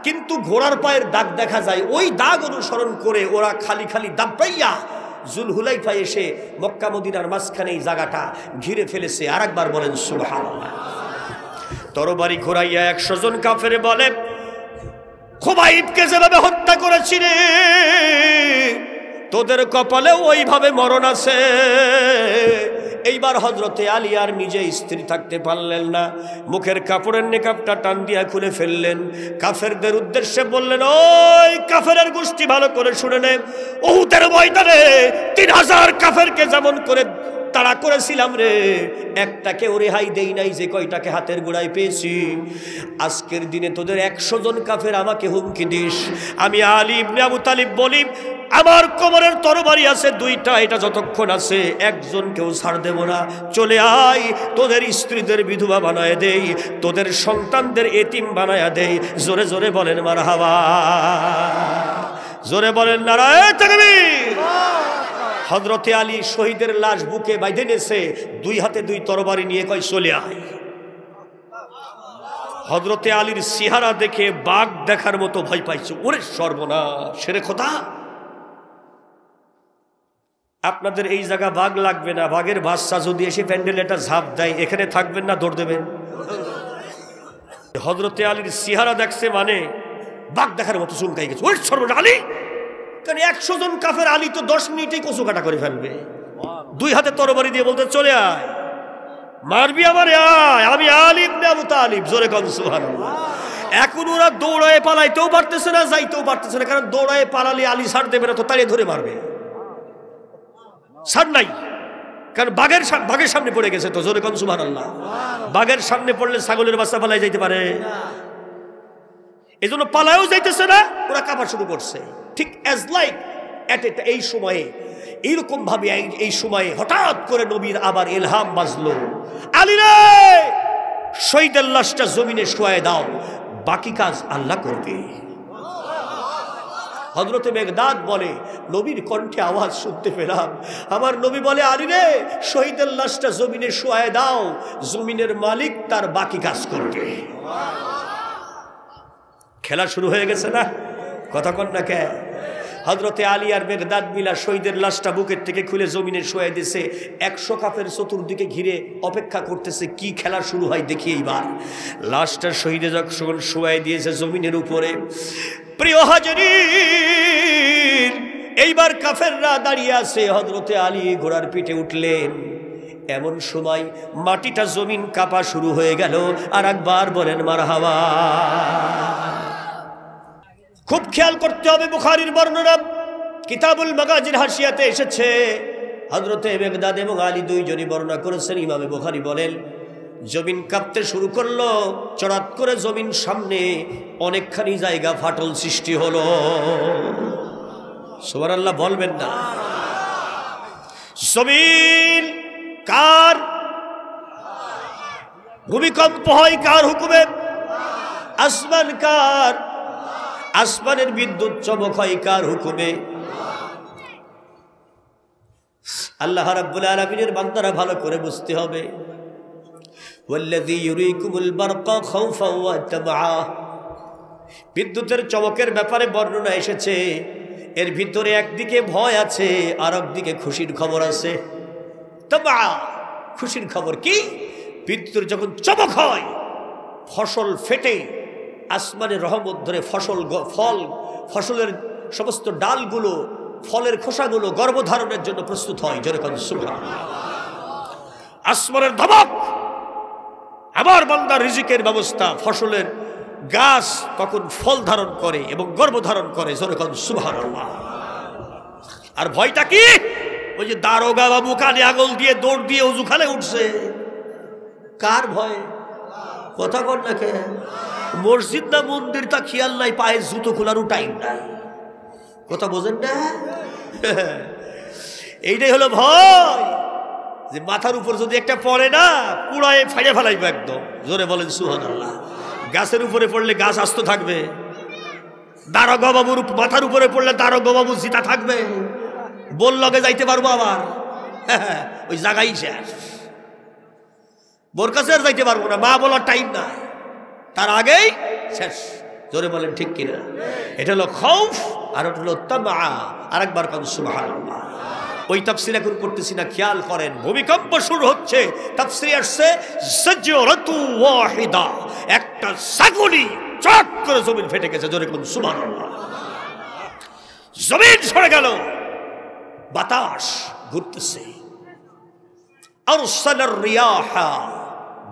কিন্তু ঘোড়ার পায়ের দাগ দেখা যায় ওই দাগ অনুসরণ করে ওরা খালি খালি দাব্বাইয়া জুলহুলাইফা এসে মক্কা মদিনার মাঝখানে এই জায়গাটা ঘিরে ফেলেছে আর একবার বলেন সুহান তরবারি ঘোরাইয়া একশো জন কাফের বলে খোবাইবকে যেভাবে হত্যা করেছিলে তোদের কপালেও ওইভাবে মরণ আছে এইবার হজরতে আলী আর নিজে স্ত্রী থাকতে পারলেন না মুখের কাপড়ের নেকাপটা টান দিয়া খুলে ফেললেন কাফেরদের উদ্দেশ্যে বললেন ওই কাফেরের গোষ্ঠী ভালো করে শুনে নে ওহুদের ময়দানে তিন হাজার কাফেরকে যেমন করে তাড়া করেছিলাম রে একটাকেও রেহাই দেই নাই যে কয়টাকে হাতের গোড়ায় পেয়েছি আজকের দিনে তোদের একশো জন কাফের আমাকে হুমকি দিস আমি আলিম আবু তালিব বলি আমার কোমরের তরবারি আছে দুইটা এটা যতক্ষণ আছে একজনকেও ছাড় দেব না চলে আয় তোদের স্ত্রীদের বিধবা বানায় দেই তোদের সন্তানদের এতিম বানায় দেই জোরে জোরে বলেন মার হাওয়া জোরে বলেন নারায় হজরতে আলী শহীদের লাশ বুকে বাইধে নেছে দুই হাতে দুই তরবারি নিয়ে কয় চলে আয় হজরতে আলীর সিহারা দেখে বাঘ দেখার মতো ভয় পাইছে ওরে সর্বনা সেরে খোদা আপনাদের এই জায়গা বাঘ লাগবে না বাঘের বাচ্চা যদি এসে প্যান্ডেল এটা ঝাঁপ দেয় এখানে থাকবেন না দৌড় দেবেন হজরতে আলীর সিহারা দেখছে মানে বাঘ দেখার মতো চুলকাই গেছে ওরে সর্বনা আলী কারণ একশো জন কাফের আলী তো দশ মিনিটেই কচু কাটা করে ফেলবে দুই হাতে তরবারি দিয়ে বলতে চলে আয় মারবি আমার আয় আমি আলিম না তা আলিম জোরে কম সুহান এখন ওরা দৌড়ায় পালাইতেও পারতেছে না যাইতেও পারতেছে না কারণ দৌড়ায় পালালে আলী সার দেবে না তো তাড়িয়ে ধরে মারবে সার নাই কারণ বাঘের বাঘের সামনে পড়ে গেছে তো জোরে কম সুহান আল্লাহ বাঘের সামনে পড়লে ছাগলের বাচ্চা পালাই যাইতে পারে এজন্য পালায়ও যাইতেছে না ওরা কাপড় শুরু করছে ঠিক অ্যাজ লাইক অ্যাট এট এই সময়ে এইরকমভাবে এই সময়ে হঠাৎ করে নবীর আবার এলহাম বাজল আলী রে শহীদের লাশটা জমিনে শোয়ায় দাও বাকি কাজ আল্লাহ করবে হজরতে মেঘদাদ বলে নবীর কণ্ঠে আওয়াজ শুনতে পেলাম আমার নবী বলে আরে রে শহীদের লাশটা জমিনে শোয়ায় দাও জমিনের মালিক তার বাকি কাজ করবে খেলা শুরু হয়ে গেছে না কথা কন না কে হজরতে আলী আর মেঘদাদ মিলা শহীদের লাশটা বুকের থেকে খুলে জমিনে শোয়াই দিছে একশো কাপের চতুর্দিকে ঘিরে অপেক্ষা করতেছে কি খেলা শুরু হয় দেখি এইবার লাশটা শহীদে যখন শোয়াই দিয়েছে জমিনের উপরে প্রিয় হাজারির এইবার কাফেররা দাঁড়িয়ে আছে হজরতে আলী ঘোড়ার পিঠে উঠলেন এমন সময় মাটিটা জমিন কাপা শুরু হয়ে গেল আর একবার বলেন মার হাওয়া খুব খেয়াল করতে হবে বুখারির বর্ণনা কিতাবুল মাগাজির হাসিয়াতে এসেছে হজরতে মেঘদাদ এবং আলী দুইজনই বর্ণনা করেছেন ইমামে বুখারি বলেন জমিন কাঁপতে শুরু করলো চড়াত করে জমিন সামনে অনেকখানি জায়গা ফাটল সৃষ্টি হল সোবার আল্লাহ বলবেন না জমিন কার ভূমিকম্প হয় কার হুকুমের আসমান কার আসমানের বিদ্যুৎ চমক হয় কার হুকুমে আল্লাহ রাব্বুল আলমিনের বান্দারা ভালো করে বুঝতে হবে বিদ্যুতের চমকের ব্যাপারে বর্ণনা এসেছে এর ভিতরে একদিকে ভয় আছে আর একদিকে খুশির খবর আছে খুশির খবর কি বিদ্যুতের যখন চমক হয় ফসল ফেটে আসমানের রহমত ধরে ফসল ফল ফসলের সমস্ত ডালগুলো ফলের খোসাগুলো গর্ভধারণের জন্য প্রস্তুত হয় যেরকম আসমানের ধমক আবার বান্দার রিজিকের ব্যবস্থা ফসলের গাছ কখন ফল ধারণ করে এবং গর্ভ ধারণ করে যেরকম সুভার আর ভয়টা কি ওই যে দারোগা বাবু কানে আগল দিয়ে দৌড় দিয়ে উজুখালে উঠছে কার ভয় কথা কর না কে মসজিদ না মন্দির তা খেয়াল নাই পায়ে জুতো খোলারও টাইম নাই কথা বোঝেন না [laughs] এইটাই হলো ভয় যে মাথার উপর যদি একটা পড়ে না পুরায় ফাইয়ে ফেলাইবে একদম জোরে বলেন সুহান আল্লাহ গাছের উপরে পড়লে গাছ আস্ত থাকবে দারোগা বাবুর মাথার উপরে পড়লে দারোগা বাবু জিতা থাকবে বল লগে যাইতে পারবো আবার [laughs] ওই জায়গায় শেষ বোর কাছে আর যাইতে পারবো না মা বলার টাইম নাই তার আগেই শেষ জোরে বলেন ঠিক কিনা এটা হলো খৌফ আর ওটা হলো তবা আরেকবার কাবু সুবাহ ওই তাফসির এখন করতেছি না খেয়াল করেন ভূমিকম্প শুরু হচ্ছে তাফসির আসছে সজরতু ওয়াহিদা একটা সাগুনি চট করে জমিন ফেটে গেছে জোরে কোন সুবাহ জমিন সরে গেল বাতাস ঘুরতেছে আর সালার রিয়াহা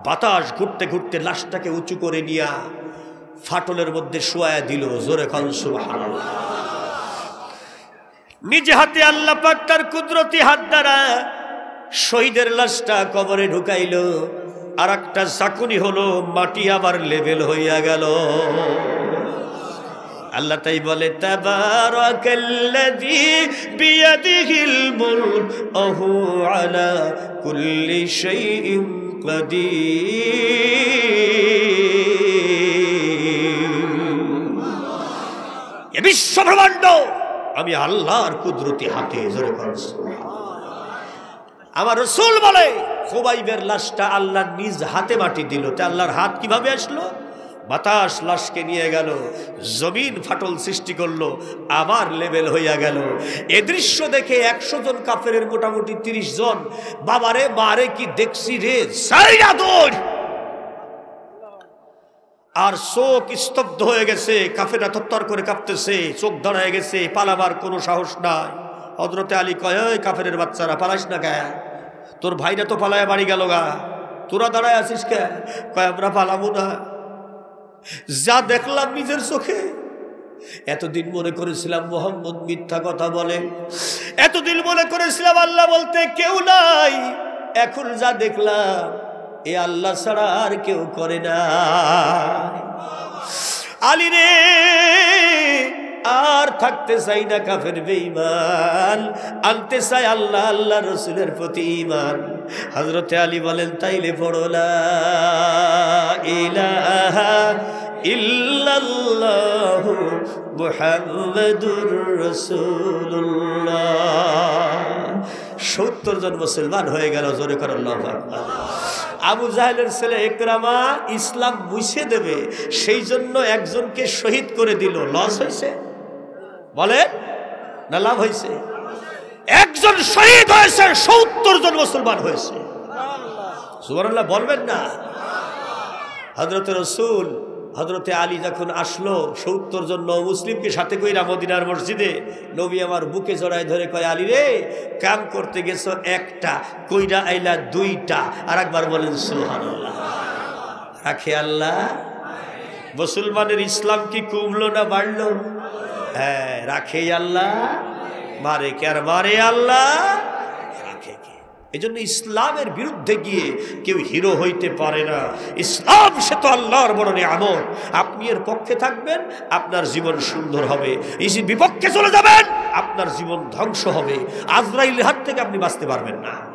বাতাস ঘুরতে ঘুরতে লাশটাকে উঁচু করে নিয়া ফাটলের মধ্যে শোয়া দিল জোরে নিজে হাতে আল্লাহ পাক তার কুদরতি হাত দ্বারা শহীদের লাশটা কবরে ঢুকাইল আর একটা চাকুনি হলো মাটি আবার লেবেল হইয়া গেল আল্লাহ তাই বলে তাবারাকাল্লাযী আলা কুল্লি সেই এ বিশ্ব ব্রহ্মাণ্ড আমি আল্লাহর কুদরতি হাতে জোরে আমার রসুল বলে খোবাইবের লাশটা আল্লাহ নিজ হাতে মাটি দিল তা আল্লাহর হাত কিভাবে আসলো বাতাস লাশকে নিয়ে গেল জমিন ফাটল সৃষ্টি করলো আবার লেবেল হইয়া গেল এ দৃশ্য দেখে একশো জন কাফের মোটামুটি তিরিশ জন বাবারে রে কি দেখছি রে আর চোখ স্তব্ধ হয়ে গেছে কাফেরা থত্তর করে কাঁপতেছে চোখ দাঁড়ায় গেছে পালাবার কোনো সাহস নাই হজরতে আলী কয় কাফের বাচ্চারা পালাস না গায়া তোর ভাইরা তো পালায় বাড়ি গেল গা তোরা দাঁড়ায় আছিস কে কয় আমরা পালাবো না যা দেখলাম নিজের চোখে এতদিন মনে করেছিলাম মোহাম্মদ মিথ্যা কথা বলে এতদিন মনে করেছিলাম আল্লাহ বলতে কেউ নাই এখন যা দেখলাম এ আল্লাহ ছাড়া আর কেউ করে না আলী রে আর থাকতে চাই না কাফের বেঈমান আনতে চাই আল্লাহ আল্লাহ রসুলের প্রতি ইমান হজরতে আলী বলেন তাইলে পড়লা সত্তর জন মুসলমান হয়ে গেল জোরে করেন আবু জাহেলের ছেলে একরামা ইসলাম বুঝে দেবে সেই জন্য একজনকে শহীদ করে দিল লস হয়েছে বলেন না লাভ হয়েছে একজন শহীদ হয়েছে সত্তর জন মুসলমান হয়েছে সুবরাল্লাহ বলবেন না হজরত রসুল হজরতে আলী যখন আসলো সত্তর জন মুসলিমকে সাথে কইরা মদিনার মসজিদে নবী আমার বুকে জড়ায় ধরে কয় আলী রে কাম করতে গেছ একটা কইরা আইলা দুইটা আর একবার বলেন সুহান রাখে আল্লাহ মুসলমানের ইসলাম কি কমলো না বাড়লো হ্যাঁ রাখে আল্লাহ মারে কে আর মারে আল্লাহ রাখে কে এজন্য ইসলামের বিরুদ্ধে গিয়ে কেউ হিরো হইতে পারে না ইসলাম সে তো আল্লাহর বড় আমল আপনি এর পক্ষে থাকবেন আপনার জীবন সুন্দর হবে ইসির বিপক্ষে চলে যাবেন আপনার জীবন ধ্বংস হবে আজরাইলের হাত থেকে আপনি বাঁচতে পারবেন না